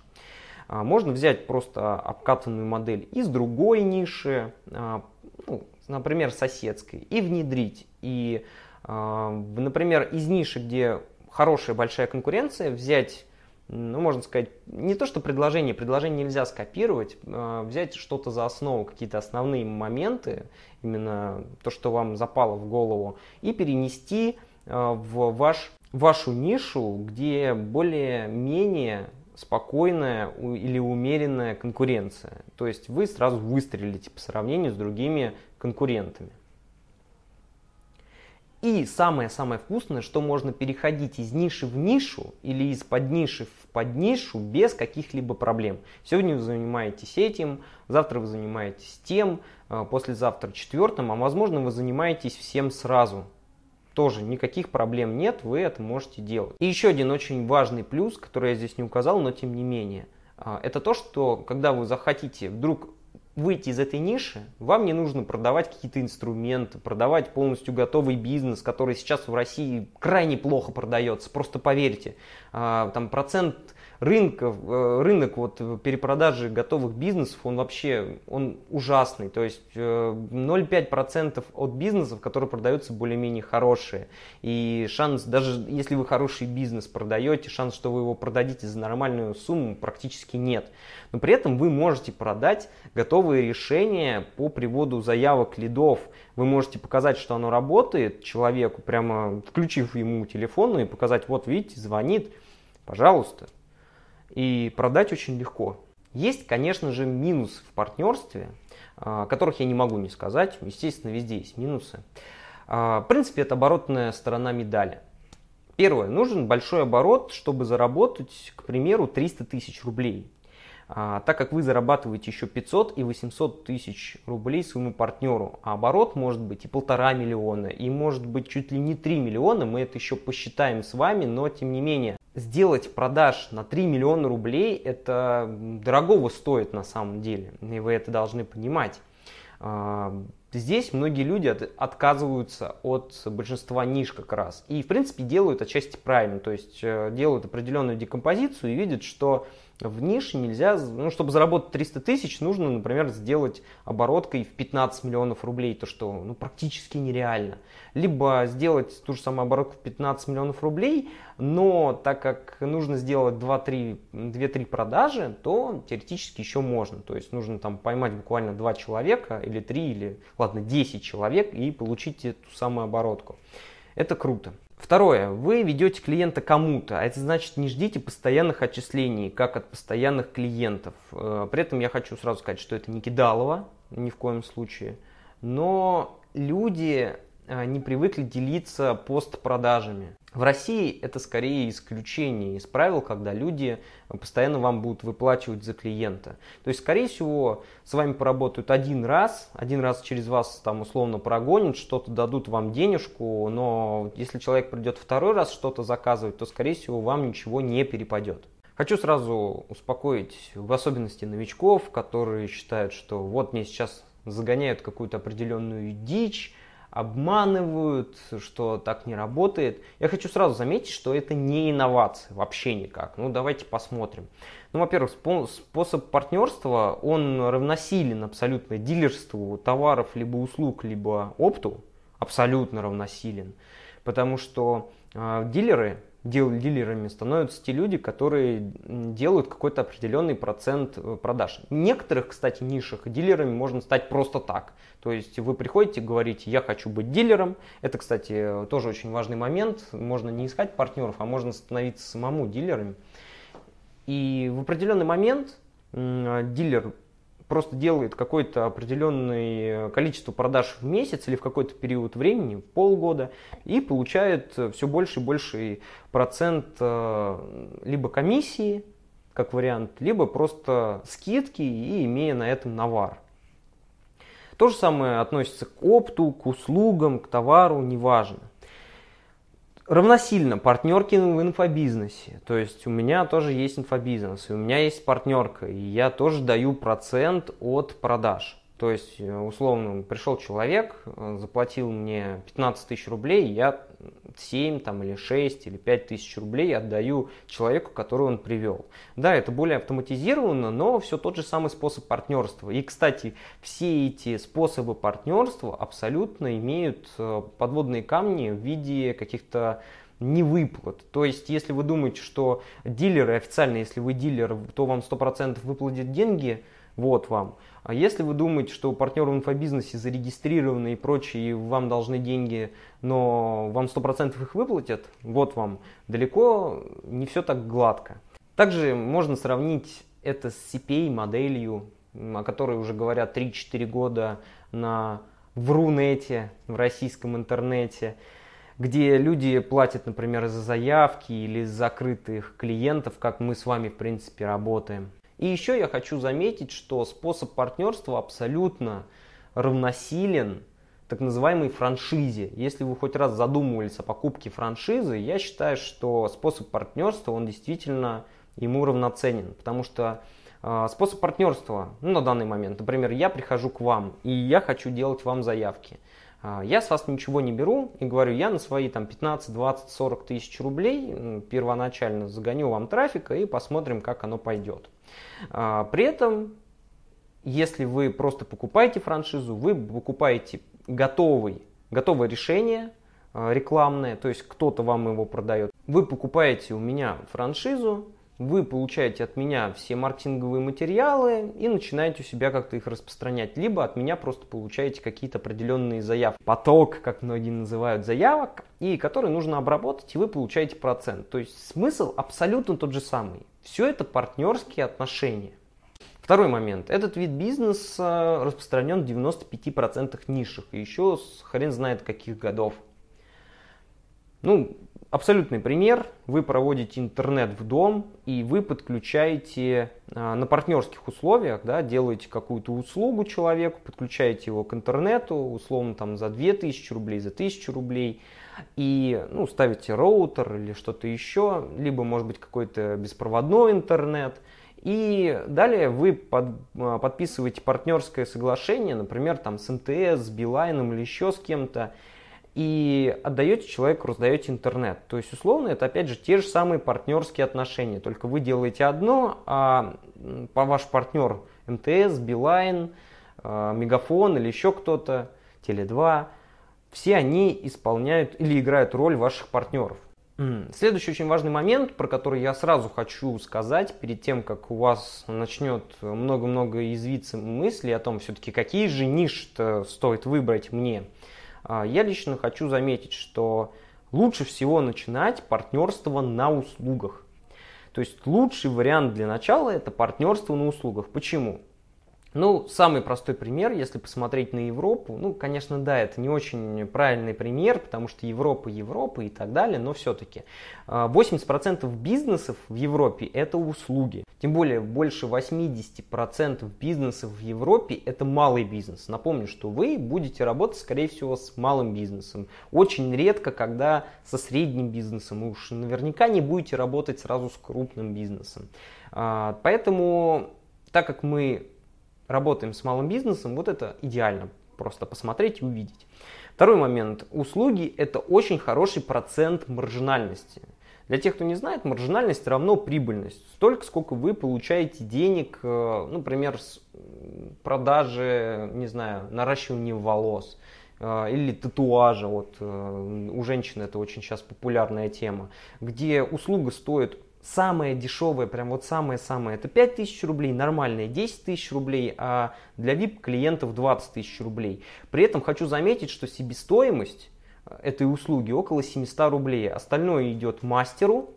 А, можно взять просто обкатанную модель из другой ниши, а, ну, например, соседской, и внедрить. И, а, например, из ниши, где хорошая большая конкуренция, взять, ну, можно сказать, не то что предложение, предложение нельзя скопировать, а, взять что-то за основу, какие-то основные моменты, именно то, что вам запало в голову, и перенести а, в ваш, вашу нишу, где более-менее спокойная или умеренная конкуренция. То есть вы сразу выстрелите по сравнению с другими конкурентами. И самое-самое вкусное, что можно переходить из ниши в нишу или из под ниши в под нишу без каких-либо проблем. Сегодня вы занимаетесь этим, завтра вы занимаетесь тем, э, послезавтра четвертым, а возможно вы занимаетесь всем сразу. Тоже никаких проблем нет, вы это можете делать. И еще один очень важный плюс, который я здесь не указал, но тем не менее а, – это то, что когда вы захотите вдруг выйти из этой ниши, вам не нужно продавать какие-то инструменты, продавать полностью готовый бизнес, который сейчас в России крайне плохо продается. Просто поверьте, а, там процент рынок, э, рынок вот э, перепродажи готовых бизнесов, он вообще, он ужасный. То есть 0,5% э, от бизнесов, которые продаются более-менее хорошие. И шанс, даже если вы хороший бизнес продаете, шанс, что вы его продадите за нормальную сумму практически нет. Но при этом вы можете продать готовые решения по приводу заявок лидов. Вы можете показать, что оно работает человеку, прямо включив ему телефон и показать, вот видите, звонит, пожалуйста, и продать очень легко. Есть, конечно же, минус в партнерстве, а, которых я не могу не сказать. Естественно, везде есть минусы. А, в принципе, это оборотная сторона медали. Первое. Нужен большой оборот, чтобы заработать, к примеру, 300 тысяч рублей. А, так как вы зарабатываете еще 500 и 800 тысяч рублей своему партнеру, а оборот может быть и полтора миллиона, и может быть чуть ли не 3 миллиона, мы это еще посчитаем с вами, но тем не менее сделать продаж на 3 миллиона рублей, это дорогого стоит на самом деле, и вы это должны понимать. А, здесь многие люди от, отказываются от большинства ниш как раз. И, в принципе, делают отчасти правильно. То есть э, делают определенную декомпозицию и видят, что в нише нельзя, ну, чтобы заработать 300 тысяч, нужно, например, сделать обороткой в 15 миллионов рублей, то, что ну, практически нереально. Либо сделать ту же самую оборотку в 15 миллионов рублей, но так как нужно сделать 2-3 продажи, то теоретически еще можно. То есть нужно там поймать буквально 2 человека или 3, или, ладно, 10 человек и получить эту самую оборотку. Это круто. Второе. Вы ведете клиента кому-то, а это значит не ждите постоянных отчислений, как от постоянных клиентов. Э, при этом я хочу сразу сказать, что это не кидалово, ни в коем случае. Но люди Э, не привыкли делиться постпродажами. В России это скорее исключение из правил, когда люди э, постоянно вам будут выплачивать за клиента. То есть, скорее всего, с вами поработают один раз, один раз через вас там условно прогонят, что-то дадут вам денежку, но если человек придет второй раз что-то заказывать, то, скорее всего, вам ничего не перепадет. Хочу сразу успокоить, в особенности новичков, которые считают, что вот мне сейчас загоняют какую-то определенную дичь, обманывают, что так не работает. Я хочу сразу заметить, что это не инновация вообще никак. Ну, давайте посмотрим. Ну, во-первых, способ партнерства, он равносилен абсолютно дилерству товаров, либо услуг, либо опту. Абсолютно равносилен. Потому что э, дилеры дилерами становятся те люди, которые делают какой-то определенный процент э, продаж. В некоторых, кстати, нишах дилерами можно стать просто так. То есть вы приходите, говорите, я хочу быть дилером. Это, кстати, тоже очень важный момент. Можно не искать партнеров, а можно становиться самому дилерами. И в определенный момент дилер просто делает какое-то определенное э, количество продаж в месяц или в какой-то период времени, в полгода, и получает э, все больше и больше э, процент либо комиссии, как вариант, либо просто скидки и имея на этом навар. То же самое относится к опту, к услугам, к товару, неважно равносильно партнерки в инфобизнесе. То есть у меня тоже есть инфобизнес, и у меня есть партнерка, и я тоже даю процент от продаж. То есть, э, условно, пришел человек, э, заплатил мне 15 тысяч рублей, я 7 там, или 6 или 5 тысяч рублей отдаю человеку, которого он привел. Да, это более автоматизировано, но все тот же самый способ партнерства. И, кстати, все эти способы партнерства абсолютно имеют э, подводные камни в виде каких-то невыплат. То есть, если вы думаете, что дилеры, официально, если вы дилер, то вам 100% выплатят деньги, вот вам. А если вы думаете, что партнеры в инфобизнесе зарегистрированы и прочие, и вам должны деньги, но вам 100% их выплатят, вот вам, далеко не все так гладко. Также можно сравнить это с CPA моделью, о которой уже говорят 3-4 года на в Рунете, в российском интернете, где люди платят, например, за заявки или закрытых клиентов, как мы с вами, в принципе, работаем. И еще я хочу заметить, что способ партнерства абсолютно равносилен так называемой франшизе. Если вы хоть раз задумывались о покупке франшизы, я считаю, что способ партнерства, он действительно ему равноценен, потому что э, способ партнерства, ну, на данный момент, например, я прихожу к вам, и я хочу делать вам заявки – а, я с вас ничего не беру и говорю, я на свои там 15, 20, 40 тысяч рублей первоначально загоню вам трафика и посмотрим, как оно пойдет. А, при этом, если вы просто покупаете франшизу, вы покупаете готовый, готовое решение а, рекламное, то есть кто-то вам его продает. Вы покупаете у меня франшизу, вы получаете от меня все маркетинговые материалы и начинаете у себя как-то их распространять, либо от меня просто получаете какие-то определенные заявки, поток, как многие называют, заявок, и которые нужно обработать, и вы получаете процент. То есть смысл абсолютно тот же самый. Все это партнерские отношения. Второй момент. Этот вид бизнеса распространен в 95% нишах, и еще с хрен знает каких годов. Ну, Абсолютный пример. Вы проводите интернет в дом, и вы подключаете а, на партнерских условиях, да, делаете какую-то услугу человеку, подключаете его к интернету, условно там за 2000 рублей, за 1000 рублей, и ну, ставите роутер или что-то еще, либо может быть какой-то беспроводной интернет. И далее вы под, а, подписываете партнерское соглашение, например, там с МТС, с Билайном или еще с кем-то, и отдаете человеку, раздаете интернет. То есть, условно, это опять же те же самые партнерские отношения, только вы делаете одно, а ваш партнер МТС, Билайн, а, Мегафон или еще кто-то, Теле2, все они исполняют или играют роль ваших партнеров. Следующий очень важный момент, про который я сразу хочу сказать, перед тем, как у вас начнет много-много извиться мысли о том, все-таки какие же ниши стоит выбрать мне – а, я лично хочу заметить, что лучше всего начинать партнерство на услугах. То есть лучший вариант для начала это партнерство на услугах. Почему? Ну, самый простой пример, если посмотреть на Европу, ну, конечно, да, это не очень правильный пример, потому что Европа, Европа и так далее, но все-таки 80% а, бизнесов в Европе – это услуги. Тем более, больше 80% бизнесов в Европе – это малый бизнес. Напомню, что вы будете работать, скорее всего, с малым бизнесом. Очень редко, когда со средним бизнесом, Вы уж наверняка не будете работать сразу с крупным бизнесом. А, поэтому, так как мы работаем с малым бизнесом, вот это идеально просто посмотреть и увидеть. Второй момент. Услуги – это очень хороший процент маржинальности. Для тех, кто не знает, маржинальность равно прибыльность. Столько, сколько вы получаете денег, э, ну, например, с продажи, не знаю, наращивания волос э, или татуажа. Вот э, у женщин это очень сейчас популярная тема, где услуга стоит самое дешевое, прям вот самое-самое, это 5000 рублей, нормальное 10 тысяч рублей, а для VIP клиентов 20 тысяч рублей. При этом хочу заметить, что себестоимость э, этой услуги около 700 рублей. Остальное идет мастеру,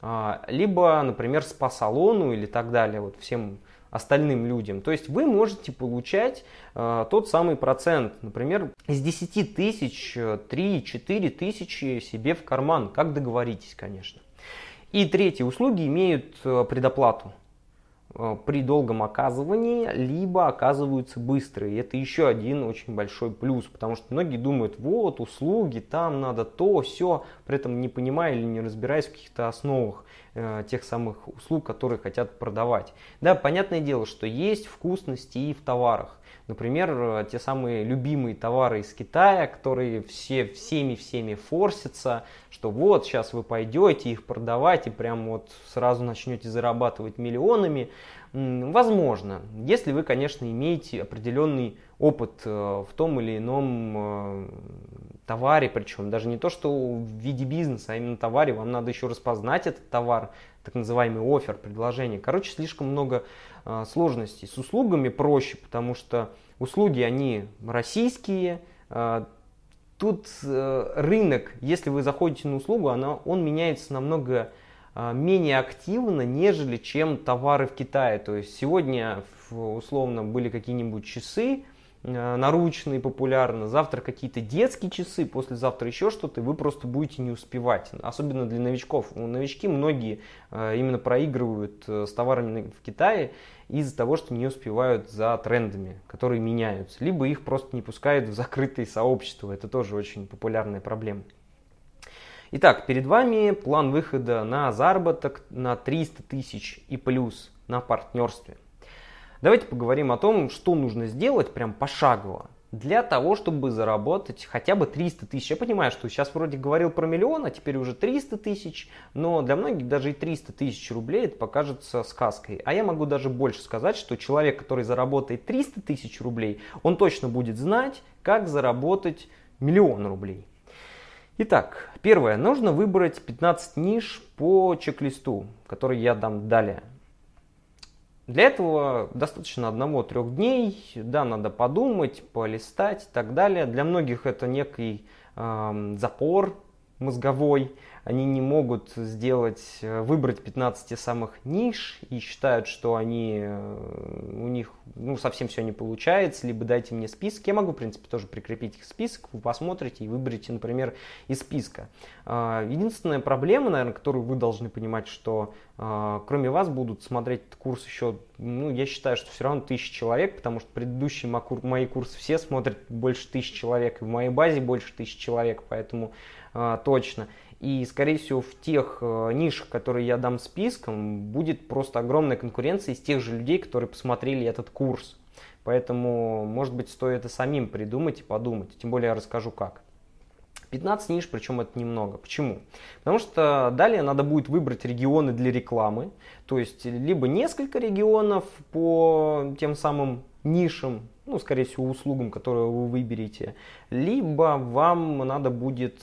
а, либо, например, спа-салону или так далее, вот всем остальным людям. То есть вы можете получать э, тот самый процент, например, из 10 тысяч 3-4 э, тысячи себе в карман, как договоритесь, конечно. И третьи услуги имеют э, предоплату э, при долгом оказывании, либо оказываются быстрые. И это еще один очень большой плюс, потому что многие думают, вот, услуги, там надо то, все, при этом не понимая или не разбираясь в каких-то основах э, тех самых услуг, которые хотят продавать. Да, понятное дело, что есть вкусности и в товарах. Например, э, те самые любимые товары из Китая, которые все, всеми-всеми форсятся, что вот, сейчас вы пойдете их продавать и прям вот сразу начнете зарабатывать миллионами. Возможно, если вы, конечно, имеете определенный опыт э, в том или ином э, товаре, причем даже не то, что в виде бизнеса, а именно товаре, вам надо еще распознать этот товар, так называемый офер, предложение. Короче, слишком много Э, сложностей. С услугами проще, потому что услуги, они российские, э, тут э, рынок, если вы заходите на услугу, она, он меняется намного менее активно, нежели чем товары в Китае. То есть сегодня условно были какие-нибудь часы, Э, наручные популярны, завтра какие-то детские часы, послезавтра еще что-то, и вы просто будете не успевать. Особенно для новичков. Ну, новички многие э, именно проигрывают э, с товарами в Китае из-за того, что не успевают за трендами, которые меняются. Либо их просто не пускают в закрытые сообщества. Это тоже очень популярная проблема. Итак, перед вами план выхода на заработок на 300 тысяч и плюс на партнерстве. Давайте поговорим о том, что нужно сделать прям пошагово для того, чтобы заработать хотя бы 300 тысяч. Я понимаю, что сейчас вроде говорил про миллион, а теперь уже 300 тысяч, но для многих даже и 300 тысяч рублей это покажется сказкой. А я могу даже больше сказать, что человек, который заработает 300 тысяч рублей, он точно будет знать, как заработать миллион рублей. Итак, первое, нужно выбрать 15 ниш по чек-листу, который я дам далее. Для этого достаточно одного-трех дней, да, надо подумать, полистать и так далее. Для многих это некий э, запор, мозговой, они не могут сделать, э, выбрать 15 самых ниш и считают, что они, э, у них ну, совсем все не получается, либо дайте мне список. Я могу, в принципе, тоже прикрепить их список, вы посмотрите и выберите например, из списка. А, единственная проблема, наверное, которую вы должны понимать, что а, кроме вас будут смотреть этот курс еще, ну, я считаю, что все равно тысячи человек, потому что предыдущие мои курсы все смотрят больше тысячи человек, и в моей базе больше тысячи человек, поэтому а, точно. И, скорее всего, в тех э, нишах, которые я дам списком, будет просто огромная конкуренция из тех же людей, которые посмотрели этот курс. Поэтому, может быть, стоит это самим придумать и подумать. Тем более я расскажу как. 15 ниш, причем это немного. Почему? Потому что далее надо будет выбрать регионы для рекламы, то есть либо несколько регионов по тем самым нишам, ну, скорее всего, услугам, которые вы выберете, либо вам надо будет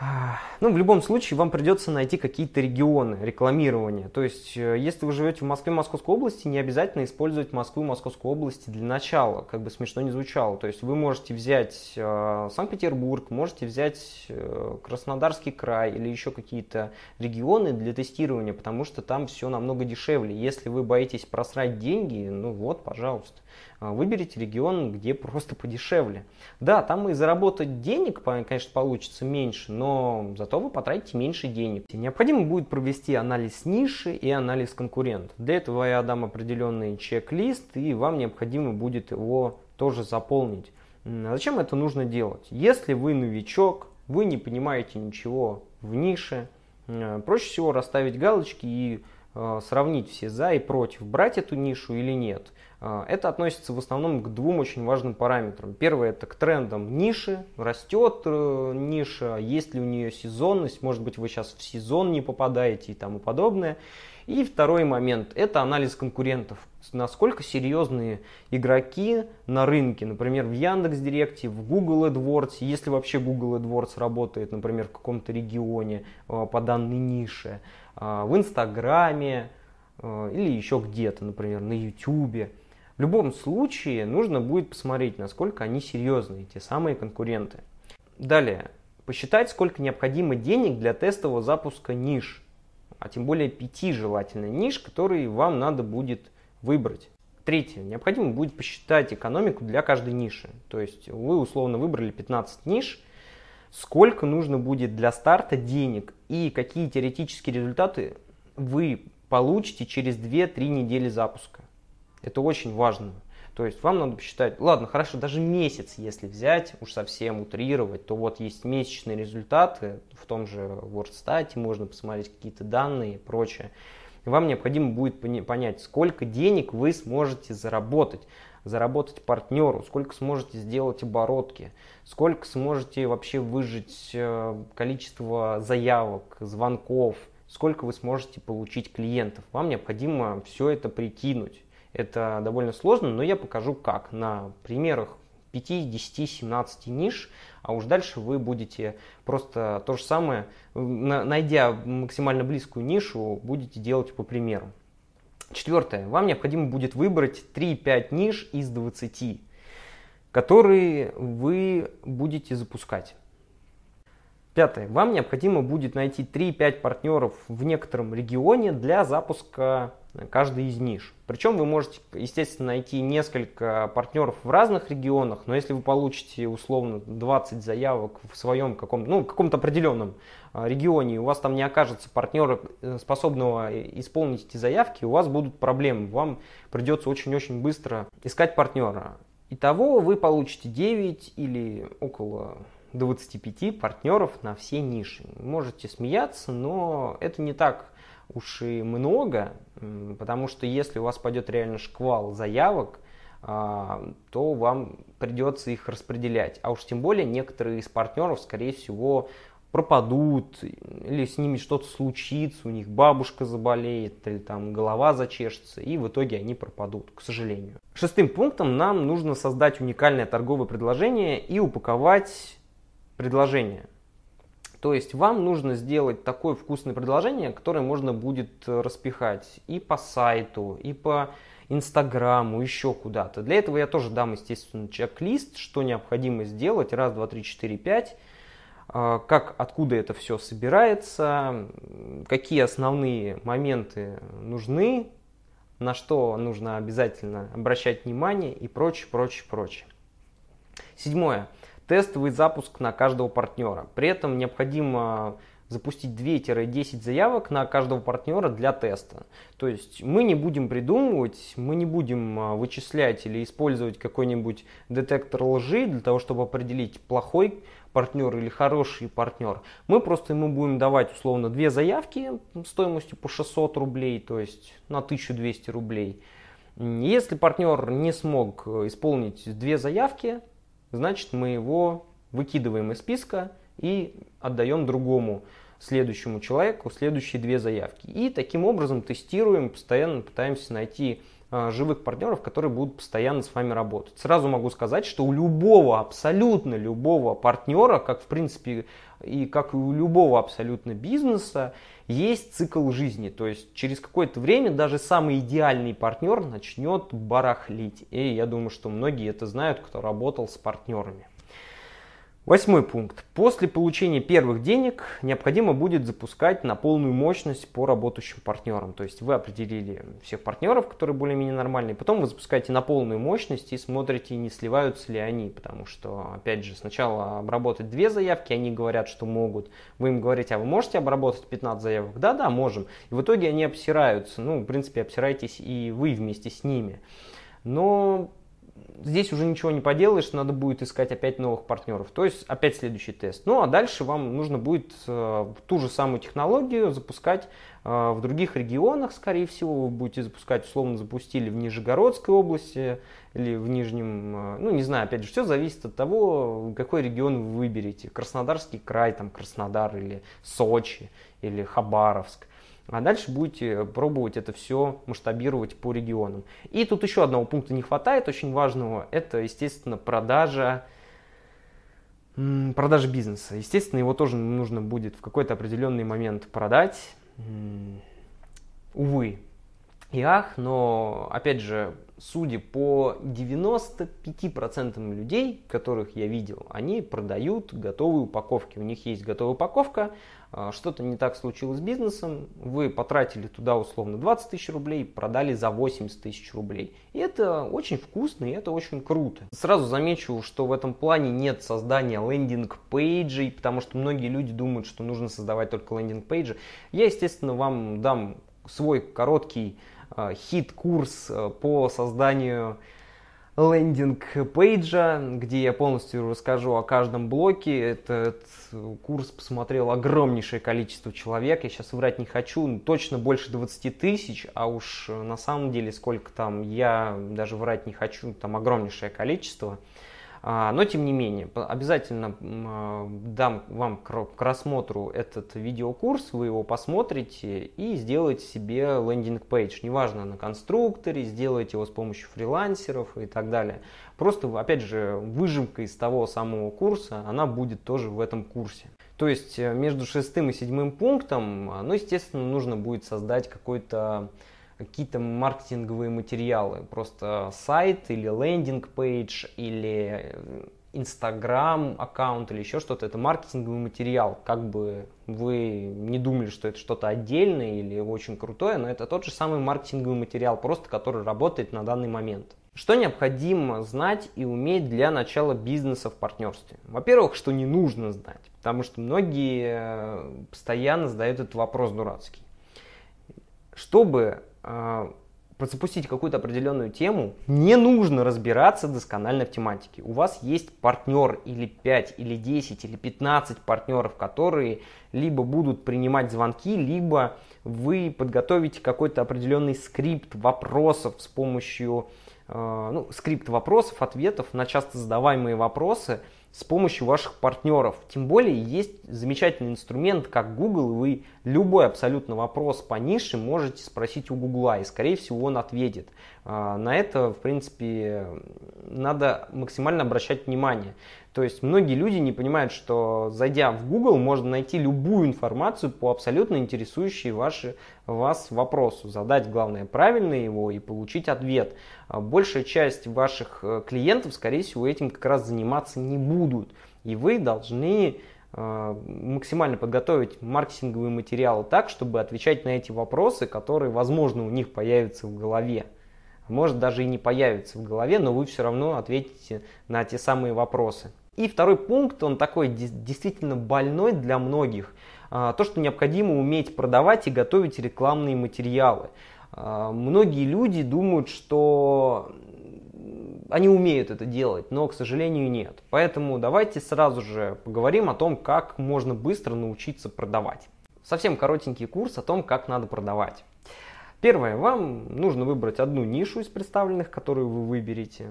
[sighs] Ну, в любом случае, вам придется найти какие-то регионы рекламирования. То есть, э, если вы живете в Москве, Московской области, не обязательно использовать Москву и Московскую область для начала, как бы смешно не звучало. То есть, вы можете взять э, Санкт-Петербург, можете взять э, Краснодарский край или еще какие-то регионы для тестирования, потому что там все намного дешевле. Если вы боитесь просрать деньги, ну вот, пожалуйста. А, выберите регион, где просто подешевле. Да, там и заработать денег, конечно, получится меньше, но зато вы потратите меньше денег. Необходимо будет провести анализ ниши и анализ конкурента. Для этого я дам определенный чек-лист, и вам необходимо будет его тоже заполнить. А зачем это нужно делать? Если вы новичок, вы не понимаете ничего в нише, а, проще всего расставить галочки и Э, сравнить все за и против, брать эту нишу или нет. Э, это относится в основном к двум очень важным параметрам. Первое это к трендам ниши, растет э, ниша, есть ли у нее сезонность, может быть вы сейчас в сезон не попадаете и тому подобное. И второй момент это анализ конкурентов, насколько серьезные игроки на рынке, например, в Яндекс Директе, в Google AdWords, если вообще Google AdWords работает, например, в каком-то регионе по данной нише. А, в Инстаграме а, или еще где-то, например, на Ютубе. В любом случае нужно будет посмотреть, насколько они серьезные, те самые конкуренты. Далее, посчитать, сколько необходимо денег для тестового запуска ниш, а тем более пяти желательно ниш, которые вам надо будет выбрать. Третье. Необходимо будет посчитать экономику для каждой ниши. То есть вы условно выбрали 15 ниш – сколько нужно будет для старта денег и какие теоретические результаты вы получите через 2-3 недели запуска. Это очень важно. То есть вам надо посчитать, ладно, хорошо, даже месяц, если взять, уж совсем утрировать, то вот есть месячные результаты, в том же WordStat можно посмотреть какие-то данные и прочее. вам необходимо будет понять, сколько денег вы сможете заработать, заработать партнеру, сколько сможете сделать оборотки, сколько сможете вообще выжить э, количество заявок, звонков, сколько вы сможете получить клиентов. Вам необходимо все это прикинуть. Это довольно сложно, но я покажу как на примерах 5, 10, 17 ниш, а уж дальше вы будете просто то же самое, найдя максимально близкую нишу, будете делать по примеру. Четвертое. Вам необходимо будет выбрать 3-5 ниш из 20 которые вы будете запускать. Пятое. Вам необходимо будет найти 3-5 партнеров в некотором регионе для запуска э, каждой из ниш. Причем вы можете, естественно, найти несколько партнеров в разных регионах, но если вы получите условно 20 заявок в своем ну, каком-то ну, каком определенном э, регионе, и у вас там не окажется партнера, э, способного исполнить эти заявки, у вас будут проблемы. Вам придется очень-очень быстро искать партнера. Итого вы получите 9 или около 25 партнеров на все ниши. Можете смеяться, но это не так уж и много, потому что если у вас пойдет реально шквал заявок, а, то вам придется их распределять. А уж тем более некоторые из партнеров, скорее всего, пропадут, или с ними что-то случится, у них бабушка заболеет, или там голова зачешется, и в итоге они пропадут, к сожалению. Шестым пунктом нам нужно создать уникальное торговое предложение и упаковать предложение. То есть вам нужно сделать такое вкусное предложение, которое можно будет э, распихать и по сайту, и по Инстаграму, еще куда-то. Для этого я тоже дам, естественно, чек-лист, что необходимо сделать, раз, два, три, четыре, пять, а, как, откуда это все собирается, какие основные моменты нужны, на что нужно обязательно обращать внимание и прочее, прочее, прочее. Седьмое. Тестовый запуск на каждого партнера. При этом необходимо запустить 2-10 заявок на каждого партнера для теста. То есть мы не будем придумывать, мы не будем а, вычислять или использовать какой-нибудь детектор лжи для того, чтобы определить плохой партнер или хороший партнер. Мы просто ему будем давать условно две заявки стоимостью по 600 рублей, то есть на 1200 рублей. Если партнер не смог исполнить две заявки, значит мы его выкидываем из списка и отдаем другому следующему человеку следующие две заявки. И таким образом тестируем, постоянно пытаемся найти Э, живых партнеров, которые будут постоянно с вами работать. Сразу могу сказать, что у любого, абсолютно любого партнера, как в принципе и как и у любого абсолютно бизнеса, есть цикл жизни. То есть через какое-то время даже самый идеальный партнер начнет барахлить. И я думаю, что многие это знают, кто работал с партнерами. Восьмой пункт. После получения первых денег необходимо будет запускать на полную мощность по работающим партнерам. То есть вы определили всех партнеров, которые более-менее нормальные, потом вы запускаете на полную мощность и смотрите, не сливаются ли они, потому что, опять же, сначала обработать две заявки, они говорят, что могут. Вы им говорите, а вы можете обработать 15 заявок? Да, да, можем. И в итоге они обсираются. Ну, в принципе, обсираетесь и вы вместе с ними. Но здесь уже ничего не поделаешь, надо будет искать опять новых партнеров. То есть опять следующий тест. Ну а дальше вам нужно будет э, ту же самую технологию запускать э, в других регионах, скорее всего, вы будете запускать, условно запустили в Нижегородской области или в Нижнем, э, ну не знаю, опять же, все зависит от того, какой регион вы выберете. Краснодарский край, там Краснодар или Сочи или Хабаровск. А дальше будете пробовать это все масштабировать по регионам. И тут еще одного пункта не хватает, очень важного. Это, естественно, продажа продажи бизнеса. Естественно, его тоже нужно будет в какой-то определенный момент продать. Увы и ах, но, опять же, судя по 95% людей, которых я видел, они продают готовые упаковки. У них есть готовая упаковка, а, что-то не так случилось с бизнесом, вы потратили туда условно 20 тысяч рублей, продали за 80 тысяч рублей. И это очень вкусно, и это очень круто. Сразу замечу, что в этом плане нет создания лендинг-пейджей, потому что многие люди думают, что нужно создавать только лендинг-пейджи. Я, естественно, вам дам свой короткий Э, хит-курс э, по созданию лендинг-пейджа, где я полностью расскажу о каждом блоке. Этот курс посмотрел огромнейшее количество человек. Я сейчас врать не хочу, ну, точно больше 20 тысяч, а уж э, на самом деле сколько там, я даже врать не хочу, ну, там огромнейшее количество. А, но тем не менее, обязательно а, дам вам к рассмотру этот видеокурс, вы его посмотрите и сделайте себе лендинг-пейдж. Неважно, на конструкторе, сделайте его с помощью фрилансеров и так далее. Просто, опять же, выжимка из того самого курса, она будет тоже в этом курсе. То есть э, между шестым и седьмым пунктом, а, ну, естественно, нужно будет создать какой-то какие-то маркетинговые материалы, просто сайт или лендинг-пейдж или э, Инстаграм аккаунт или еще что-то, это маркетинговый материал. Как бы вы не думали, что это что-то отдельное или очень крутое, но это тот же самый маркетинговый материал, просто который работает на данный момент. Что необходимо знать и уметь для начала бизнеса в партнерстве? Во-первых, что не нужно знать, потому что многие э, постоянно задают этот вопрос дурацкий. Чтобы а, запустить какую-то определенную тему, не нужно разбираться досконально в тематике. У вас есть партнер или 5, или 10, или 15 партнеров, которые либо будут принимать звонки, либо вы подготовите какой-то определенный скрипт вопросов с помощью, э, ну, скрипт вопросов, ответов на часто задаваемые вопросы – с помощью ваших партнеров. Тем более есть замечательный инструмент, как Google, и вы любой абсолютно вопрос по нише можете спросить у Гугла, и скорее всего он ответит. А, на это, в принципе, надо максимально обращать внимание. То есть многие люди не понимают, что зайдя в Google, можно найти любую информацию по абсолютно интересующей ваши, вас вопросу. Задать, главное, правильно его и получить ответ. А большая часть ваших э, клиентов, скорее всего, этим как раз заниматься не будут. И вы должны э, максимально подготовить маркетинговые материалы так, чтобы отвечать на эти вопросы, которые, возможно, у них появятся в голове. Может даже и не появятся в голове, но вы все равно ответите на те самые вопросы. И второй пункт, он такой действительно больной для многих, а, то, что необходимо уметь продавать и готовить рекламные материалы. А, многие люди думают, что они умеют это делать, но, к сожалению, нет. Поэтому давайте сразу же поговорим о том, как можно быстро научиться продавать. Совсем коротенький курс о том, как надо продавать. Первое, вам нужно выбрать одну нишу из представленных, которую вы выберете.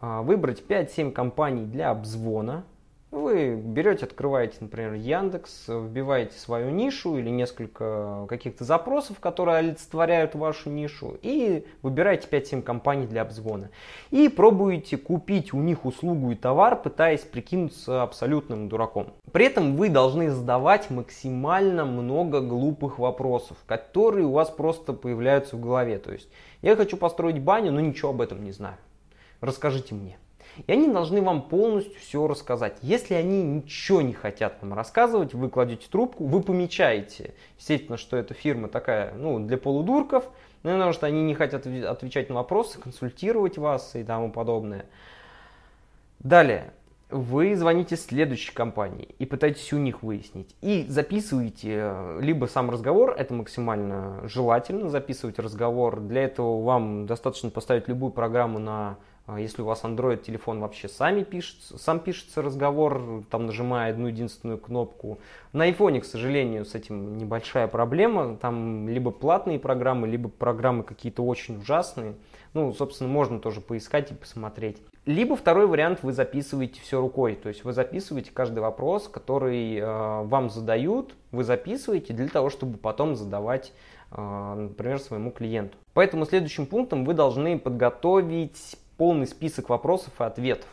А, выбрать 5-7 компаний для обзвона. Вы берете, открываете, например, Яндекс, вбиваете свою нишу или несколько каких-то запросов, которые олицетворяют вашу нишу, и выбираете 5-7 компаний для обзвона. И пробуете купить у них услугу и товар, пытаясь прикинуться абсолютным дураком. При этом вы должны задавать максимально много глупых вопросов, которые у вас просто появляются в голове. То есть, я хочу построить баню, но ничего об этом не знаю расскажите мне. И они должны вам полностью все рассказать. Если они ничего не хотят вам рассказывать, вы кладете трубку, вы помечаете, естественно, что эта фирма такая, ну, для полудурков, ну, потому что они не хотят отвечать на вопросы, консультировать вас и тому подобное. Далее, вы звоните следующей компании и пытаетесь у них выяснить. И записываете э, либо сам разговор, это максимально желательно, записывать разговор. Для этого вам достаточно поставить любую программу на а, если у вас Android телефон вообще сами пишется, сам пишется разговор, там нажимая одну единственную кнопку. На iPhone, к сожалению, с этим небольшая проблема. Там либо платные программы, либо программы какие-то очень ужасные. Ну, собственно, можно тоже поискать и посмотреть. Либо второй вариант, вы записываете все рукой. То есть вы записываете каждый вопрос, который э, вам задают, вы записываете для того, чтобы потом задавать а, например, своему клиенту. Поэтому следующим пунктом вы должны подготовить полный список вопросов и ответов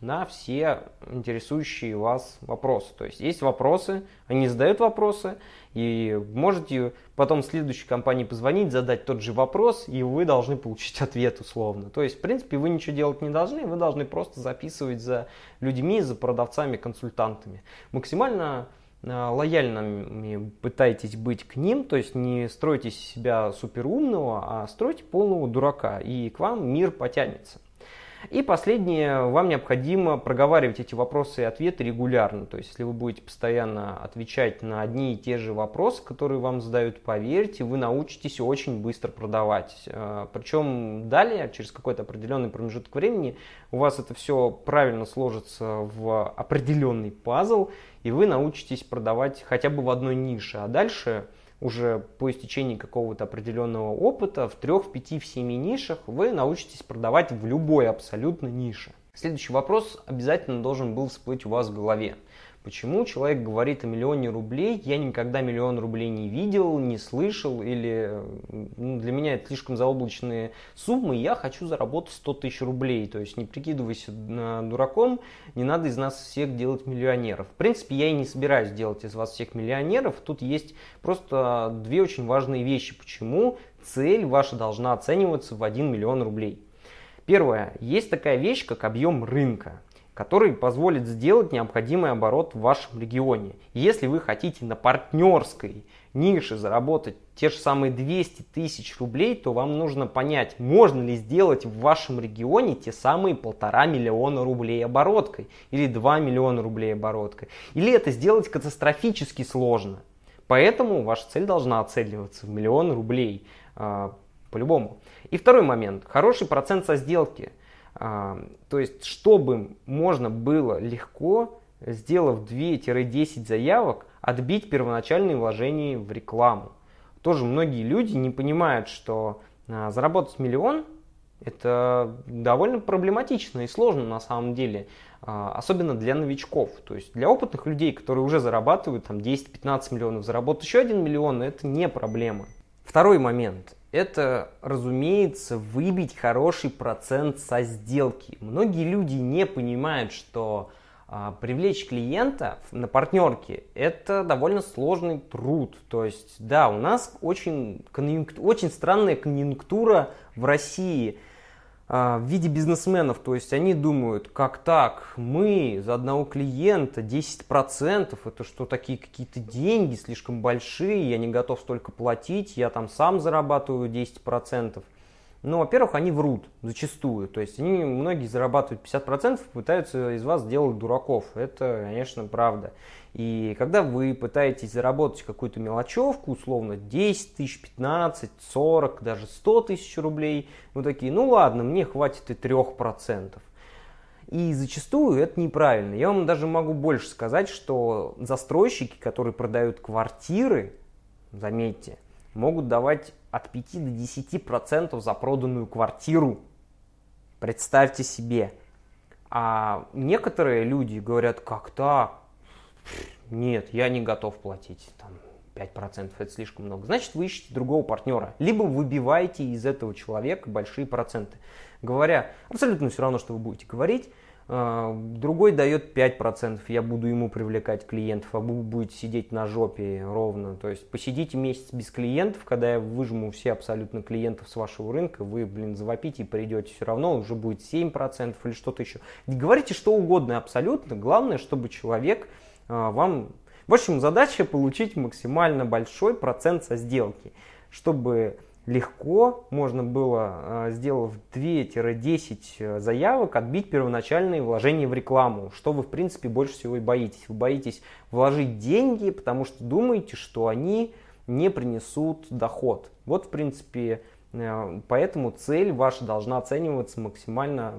на все интересующие вас вопросы. То есть есть вопросы, они задают вопросы, и можете потом следующей компании позвонить, задать тот же вопрос, и вы должны получить [laughs] ответ условно. То есть, в принципе, вы ничего делать не должны, вы должны просто записывать за людьми, за продавцами, консультантами. Максимально а, лояльными пытайтесь быть к ним, то есть не стройте себя суперумного, а стройте полного дурака, и к вам мир потянется. И последнее, вам необходимо проговаривать эти вопросы и ответы регулярно. То есть, если вы будете постоянно отвечать на одни и те же вопросы, которые вам задают, поверьте, вы научитесь очень быстро продавать. Э, Причем далее, через какой-то определенный промежуток времени, у вас это все правильно сложится в определенный пазл, и вы научитесь продавать хотя бы в одной нише. А дальше уже по истечении какого-то определенного опыта в трех, в пяти, в семи нишах вы научитесь продавать в любой абсолютно нише. Следующий вопрос обязательно должен был всплыть у вас в голове. Почему человек говорит о миллионе рублей, я никогда миллион рублей не видел, не слышал, или ну, для меня это слишком заоблачные суммы, я хочу заработать 100 тысяч рублей. То есть не прикидывайся а, дураком, не надо из нас всех делать миллионеров. В принципе, я и не собираюсь делать из вас всех миллионеров. Тут есть просто две очень важные вещи. Почему цель ваша должна оцениваться в 1 миллион рублей? Первое. Есть такая вещь, как объем рынка который позволит сделать необходимый оборот в вашем регионе. Если вы хотите на партнерской нише заработать те же самые 200 тысяч рублей, то вам нужно понять, можно ли сделать в вашем регионе те самые полтора миллиона рублей обороткой или 2 миллиона рублей обороткой. Или это сделать катастрофически сложно. Поэтому ваша цель должна оцениваться в миллион рублей а, по-любому. И второй момент. Хороший процент со сделки – а, то есть, чтобы можно было легко, сделав 2-10 заявок, отбить первоначальные вложения в рекламу. Тоже многие люди не понимают, что а, заработать миллион это довольно проблематично и сложно на самом деле, а, особенно для новичков. То есть для опытных людей, которые уже зарабатывают там 10-15 миллионов, заработать еще один миллион, это не проблема. Второй момент это, разумеется, выбить хороший процент со сделки. Многие люди не понимают, что а, привлечь клиента на партнерке – это довольно сложный труд. То есть, да, у нас очень, конъюнк... очень странная конъюнктура в России – а, в виде бизнесменов. То есть они думают, как так, мы за одного клиента 10%, это что, такие какие-то деньги слишком большие, я не готов столько платить, я там сам зарабатываю 10%. Ну, во-первых, они врут зачастую. То есть они, многие зарабатывают 50%, пытаются из вас сделать дураков. Это, конечно, правда. И когда вы пытаетесь заработать какую-то мелочевку, условно 10 тысяч, 15, 40, даже 100 тысяч рублей, вы такие, ну ладно, мне хватит и 3%. И зачастую это неправильно. Я вам даже могу больше сказать, что застройщики, которые продают квартиры, заметьте, могут давать от 5 до 10 процентов за проданную квартиру. Представьте себе. А некоторые люди говорят, как так? Нет, я не готов платить там 5% это слишком много. Значит, вы ищете другого партнера. Либо выбиваете из этого человека большие проценты. Говоря, абсолютно все равно, что вы будете говорить, а, другой дает 5%, я буду ему привлекать клиентов, а вы будете сидеть на жопе ровно. То есть посидите месяц без клиентов, когда я выжму все абсолютно клиентов с вашего рынка, вы, блин, завопите и придете все равно, уже будет 7% или что-то еще. Говорите что угодно абсолютно, главное, чтобы человек а, вам... В общем, задача получить максимально большой процент со сделки, чтобы легко можно было, а, сделав 2-10 э, заявок, отбить первоначальные вложения в рекламу, что вы, в принципе, больше всего и боитесь. Вы боитесь вложить деньги, потому что думаете, что они не принесут доход. Вот, в принципе, э, поэтому цель ваша должна оцениваться максимально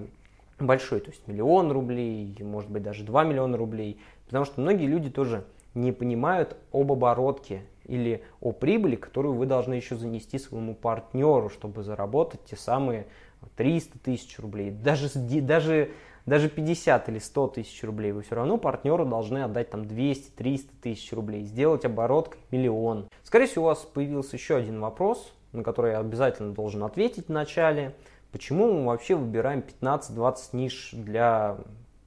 большой, то есть миллион рублей, может быть, даже 2 миллиона рублей, потому что многие люди тоже не понимают об оборотке или о прибыли, которую вы должны еще занести своему партнеру, чтобы заработать те самые 300 тысяч рублей, даже, даже, даже 50 или 100 тысяч рублей, вы все равно партнеру должны отдать там 200-300 тысяч рублей, сделать оборот миллион. Скорее всего, у вас появился еще один вопрос, на который я обязательно должен ответить вначале. Почему мы вообще выбираем 15-20 ниш для,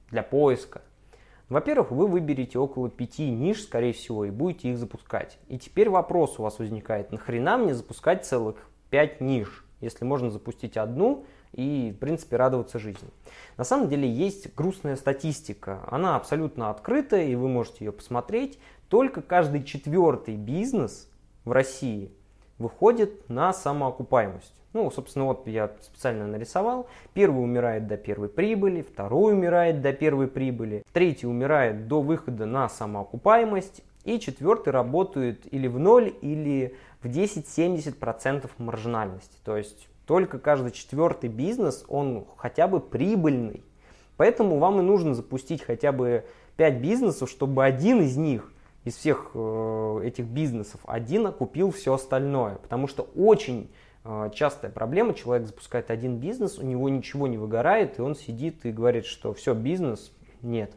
для поиска? Во-первых, вы выберете около 5 ниш, скорее всего, и будете их запускать. И теперь вопрос у вас возникает, нахрена мне запускать целых 5 ниш, если можно запустить одну и, в принципе, радоваться жизни. На самом деле есть грустная статистика. Она абсолютно открытая, и вы можете ее посмотреть. Только каждый четвертый бизнес в России выходит на самоокупаемость. Ну, собственно, вот я специально нарисовал. Первый умирает до первой прибыли, второй умирает до первой прибыли, третий умирает до выхода на самоокупаемость, и четвертый работает или в ноль, или в 10-70% маржинальности. То есть только каждый четвертый бизнес, он хотя бы прибыльный. Поэтому вам и нужно запустить хотя бы 5 бизнесов, чтобы один из них, из всех э, этих бизнесов, один окупил все остальное. Потому что очень а, частая проблема. Человек запускает один бизнес, у него ничего не выгорает, и он сидит и говорит, что все, бизнес нет.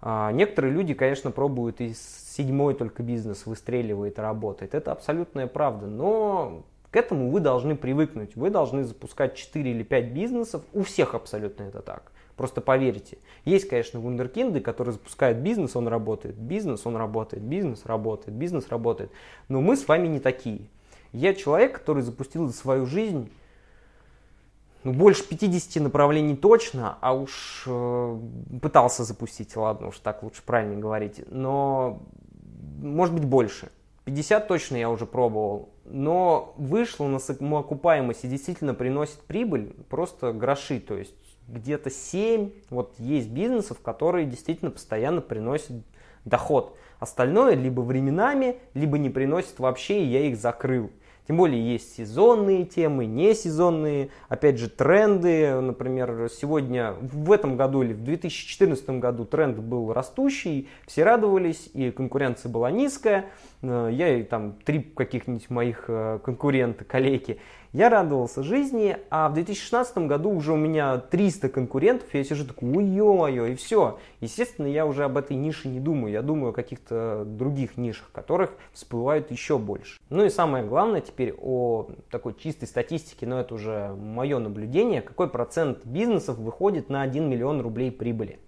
А, некоторые люди, конечно, пробуют и седьмой только бизнес выстреливает и работает. Это абсолютная правда, но к этому вы должны привыкнуть. Вы должны запускать 4 или 5 бизнесов. У всех абсолютно это так. Просто поверьте. Есть, конечно, вундеркинды, которые запускают бизнес, он работает, бизнес, он работает, бизнес работает, бизнес работает. Но мы с вами не такие. Я человек, который запустил за свою жизнь ну, больше 50 направлений точно, а уж э, пытался запустить, ладно, уж так лучше правильно говорить, но может быть больше. 50 точно я уже пробовал, но вышло на самоокупаемость и действительно приносит прибыль просто гроши, то есть где-то 7, вот есть бизнесов, которые действительно постоянно приносят доход. Остальное либо временами, либо не приносит вообще, и я их закрыл. Тем более есть сезонные темы, несезонные, опять же, тренды. Например, сегодня, в этом году или в 2014 году тренд был растущий, все радовались, и конкуренция была низкая. Э, я и там три каких-нибудь моих э, конкурента, коллеги, я радовался жизни, а в 2016 году уже у меня 300 конкурентов, я сижу такой, ой ё и все. Естественно, я уже об этой нише не думаю, я думаю о каких-то других нишах, которых всплывают еще больше. Ну и самое главное теперь о такой чистой статистике, но это уже мое наблюдение, какой процент бизнесов выходит на 1 миллион рублей прибыли.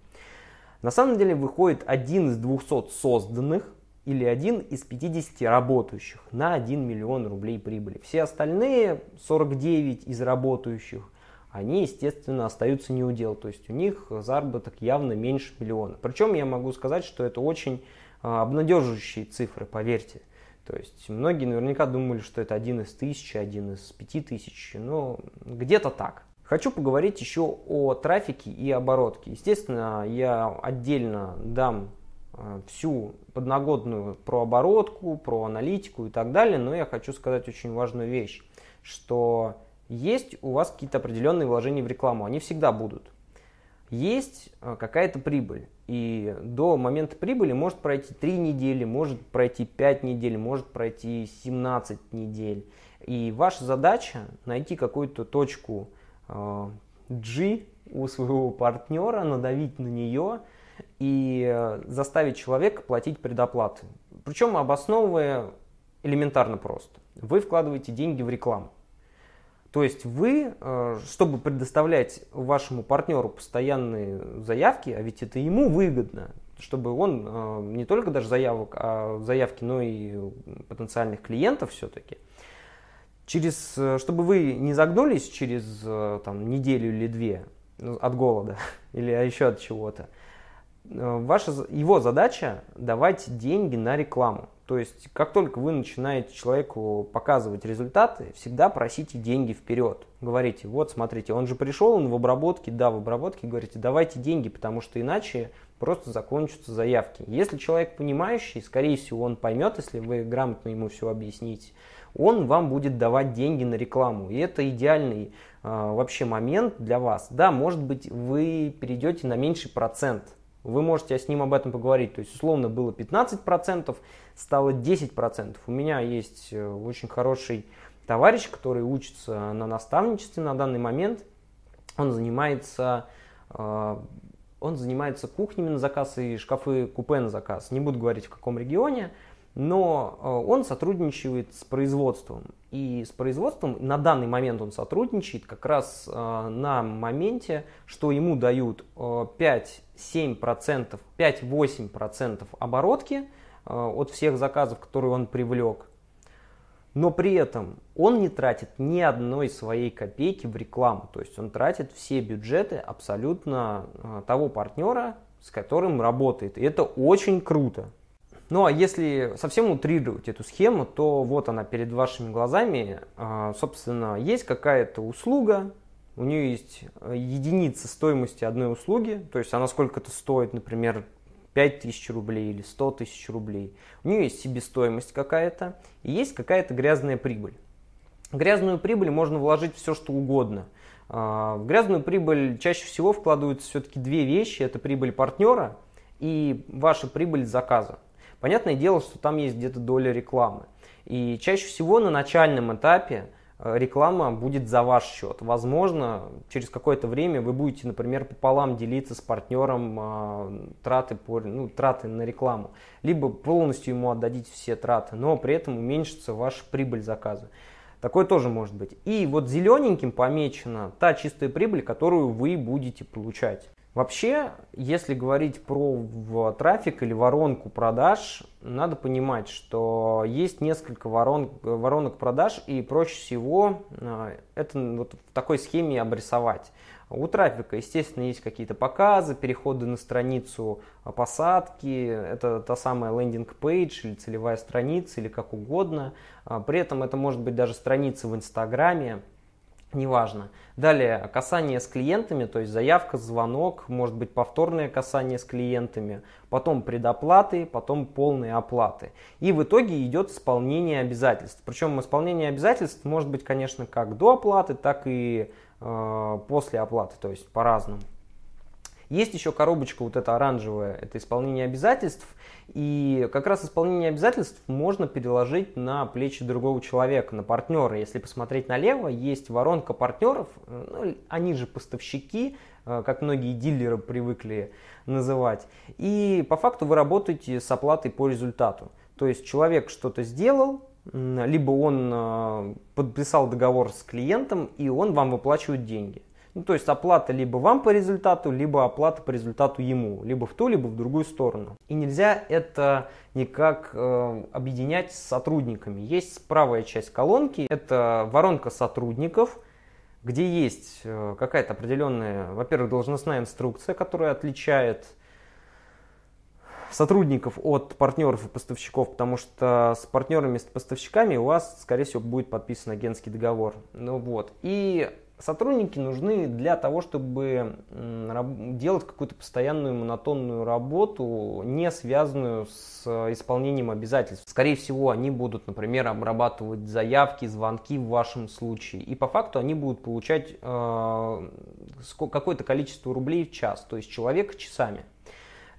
На самом деле выходит один из 200 созданных, или один из 50 работающих на 1 миллион рублей прибыли. Все остальные 49 из работающих, они, естественно, остаются не у дел, то есть у них заработок явно меньше миллиона. Причем я могу сказать, что это очень а, обнадеживающие цифры, поверьте. То есть многие наверняка думали, что это один из тысячи, один из пяти тысяч, но где-то так. Хочу поговорить еще о трафике и оборотке. Естественно, я отдельно дам Э, всю подногодную про оборотку, про аналитику и так далее, но я хочу сказать очень важную вещь, что есть у вас какие-то определенные вложения в рекламу, они всегда будут. Есть э, какая-то прибыль, и до момента прибыли может пройти 3 недели, может пройти 5 недель, может пройти 17 недель. И ваша задача найти какую-то точку э, G у своего партнера, надавить на нее – и э, заставить человека платить предоплаты. Причем обосновывая элементарно просто. Вы вкладываете деньги в рекламу. То есть вы, э, чтобы предоставлять вашему партнеру постоянные заявки, а ведь это ему выгодно, чтобы он э, не только даже заявок, а заявки, но и потенциальных клиентов все-таки, через, чтобы вы не загнулись через там, неделю или две от голода [laughs] или еще от чего-то, Э, ваша, его задача давать деньги на рекламу. То есть, как только вы начинаете человеку показывать результаты, всегда просите деньги вперед. Говорите, вот смотрите, он же пришел, он в обработке, да, в обработке, говорите, давайте деньги, потому что иначе просто закончатся заявки. Если человек понимающий, скорее всего, он поймет, если вы грамотно ему все объясните, он вам будет давать деньги на рекламу. И это идеальный э, вообще момент для вас. Да, может быть, вы перейдете на меньший процент, вы можете с ним об этом поговорить. То есть, условно, было 15%, стало 10%. У меня есть э, очень хороший товарищ, который учится на наставничестве на данный момент. Он занимается э, он занимается кухнями на заказ и шкафы купе на заказ. Не буду говорить в каком регионе, но э, он сотрудничает с производством. И с производством на данный момент он сотрудничает как раз э, на моменте, что ему дают 5-7%, э, 5-8% оборотки э, от всех заказов, которые он привлек. Но при этом он не тратит ни одной своей копейки в рекламу. То есть он тратит все бюджеты абсолютно того партнера, с которым работает. И это очень круто. Ну а если совсем утрировать эту схему, то вот она перед вашими глазами. А, собственно, есть какая-то услуга, у нее есть э, единица стоимости одной услуги, то есть она сколько-то стоит, например, 5000 рублей или 100 тысяч рублей. У нее есть себестоимость какая-то и есть какая-то грязная прибыль. грязную прибыль можно вложить все, что угодно. А, в грязную прибыль чаще всего вкладываются все-таки две вещи. Это прибыль партнера и ваша прибыль заказа. Понятное дело, что там есть где-то доля рекламы. И чаще всего на начальном этапе э, реклама будет за ваш счет. Возможно, через какое-то время вы будете, например, пополам делиться с партнером э, траты, по, ну, траты на рекламу, либо полностью ему отдадите все траты, но при этом уменьшится ваша прибыль заказа. Такое тоже может быть. И вот зелененьким помечена та чистая прибыль, которую вы будете получать. Вообще, если говорить про трафик или воронку продаж, надо понимать, что есть несколько ворон, воронок продаж, и проще всего э, это вот в такой схеме обрисовать. У трафика, естественно, есть какие-то показы, переходы на страницу посадки, это та самая лендинг-пейдж или целевая страница, или как угодно. А, при этом это может быть даже страница в Инстаграме, неважно. Далее, касание с клиентами, то есть заявка, звонок, может быть повторное касание с клиентами, потом предоплаты, потом полные оплаты. И в итоге идет исполнение обязательств. Причем исполнение обязательств может быть, конечно, как до оплаты, так и э, после оплаты, то есть по-разному. Есть еще коробочка вот эта оранжевая, это исполнение обязательств. И как раз исполнение обязательств можно переложить на плечи другого человека, на партнера. Если посмотреть налево, есть воронка партнеров, э, ну, они же поставщики, э, как многие дилеры привыкли называть. И по факту вы работаете с оплатой по результату. То есть человек что-то сделал, либо он э, подписал договор с клиентом, и он вам выплачивает деньги. Ну, то есть оплата либо вам по результату, либо оплата по результату ему, либо в ту, либо в другую сторону. И нельзя это никак э, объединять с сотрудниками. Есть правая часть колонки, это воронка сотрудников, где есть э, какая-то определенная, во-первых, должностная инструкция, которая отличает сотрудников от партнеров и поставщиков, потому что с партнерами, с поставщиками у вас, скорее всего, будет подписан агентский договор. Ну вот. И Сотрудники нужны для того, чтобы делать какую-то постоянную монотонную работу, не связанную с исполнением обязательств. Скорее всего, они будут, например, обрабатывать заявки, звонки в вашем случае. И по факту они будут получать э, какое-то количество рублей в час, то есть человека часами.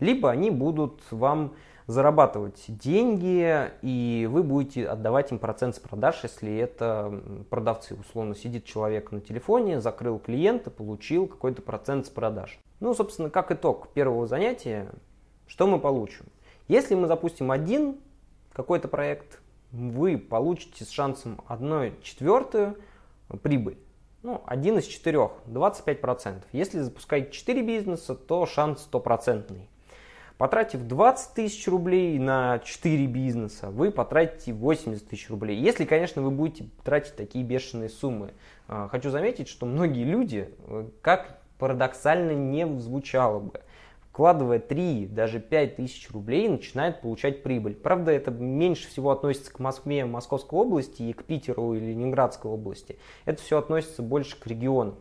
Либо они будут вам зарабатывать деньги, и вы будете отдавать им процент с продаж, если это продавцы, условно, сидит человек на телефоне, закрыл клиента, получил какой-то процент с продаж. Ну, собственно, как итог первого занятия, что мы получим? Если мы запустим один какой-то проект, вы получите с шансом 1 четвертую прибыль. Ну, один из четырех, 25%. Если запускаете 4 бизнеса, то шанс стопроцентный. Потратив 20 тысяч рублей на 4 бизнеса, вы потратите 80 тысяч рублей. Если, конечно, вы будете тратить такие бешеные суммы. А, хочу заметить, что многие люди, э, как парадоксально не звучало бы, вкладывая 3, даже 5 тысяч рублей, начинают получать прибыль. Правда, это меньше всего относится к Москве, Московской области и к Питеру или Ленинградской области. Это все относится больше к региону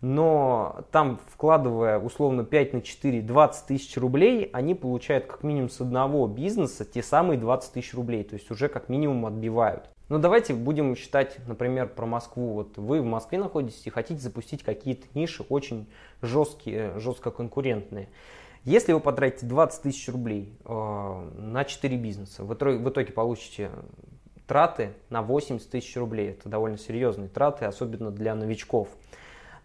но там, вкладывая условно 5 на 4, 20 тысяч рублей, они получают как минимум с одного бизнеса те самые 20 тысяч рублей, то есть уже как минимум отбивают. Но давайте будем считать, например, про Москву. Вот вы в Москве находитесь и хотите запустить какие-то ниши очень жесткие, жестко конкурентные. Если вы потратите 20 тысяч рублей э, на 4 бизнеса, вы в итоге получите траты на 80 тысяч рублей. Это довольно серьезные траты, особенно для новичков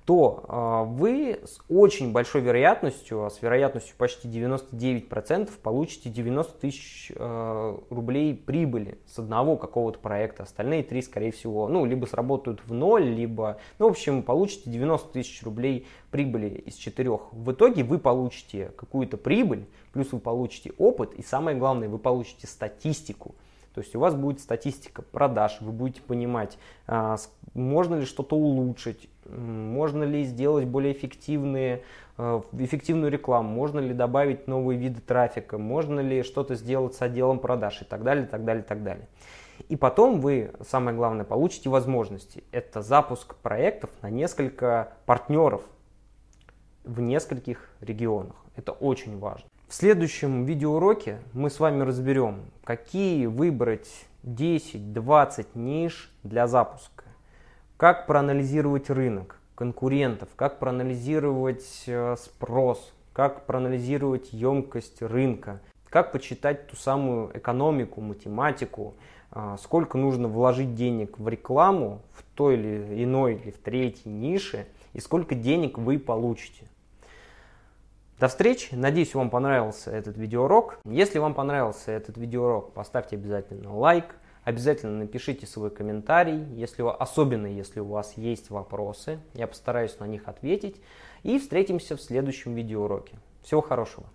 то а, вы с очень большой вероятностью, а с вероятностью почти 99% получите 90 тысяч а, рублей прибыли с одного какого-то проекта. Остальные три, скорее всего, ну, либо сработают в ноль, либо, ну, в общем, получите 90 тысяч рублей прибыли из четырех. В итоге вы получите какую-то прибыль, плюс вы получите опыт, и самое главное, вы получите статистику – то есть у вас будет статистика продаж, вы будете понимать, а, можно ли что-то улучшить, можно ли сделать более эффективные, а, эффективную рекламу, можно ли добавить новые виды трафика, можно ли что-то сделать с отделом продаж и так далее, так далее, так далее. И потом вы, самое главное, получите возможности. Это запуск проектов на несколько партнеров в нескольких регионах. Это очень важно. В следующем видеоуроке мы с вами разберем, какие выбрать 10-20 ниш для запуска, как проанализировать рынок, конкурентов, как проанализировать э, спрос, как проанализировать емкость рынка, как почитать ту самую экономику, математику, э, сколько нужно вложить денег в рекламу в той или иной или в третьей нише и сколько денег вы получите. До встречи. Надеюсь, вам понравился этот видеоурок. Если вам понравился этот видеоурок, поставьте обязательно лайк. Обязательно напишите свой комментарий, если, особенно если у вас есть вопросы. Я постараюсь на них ответить. И встретимся в следующем видеоуроке. Всего хорошего.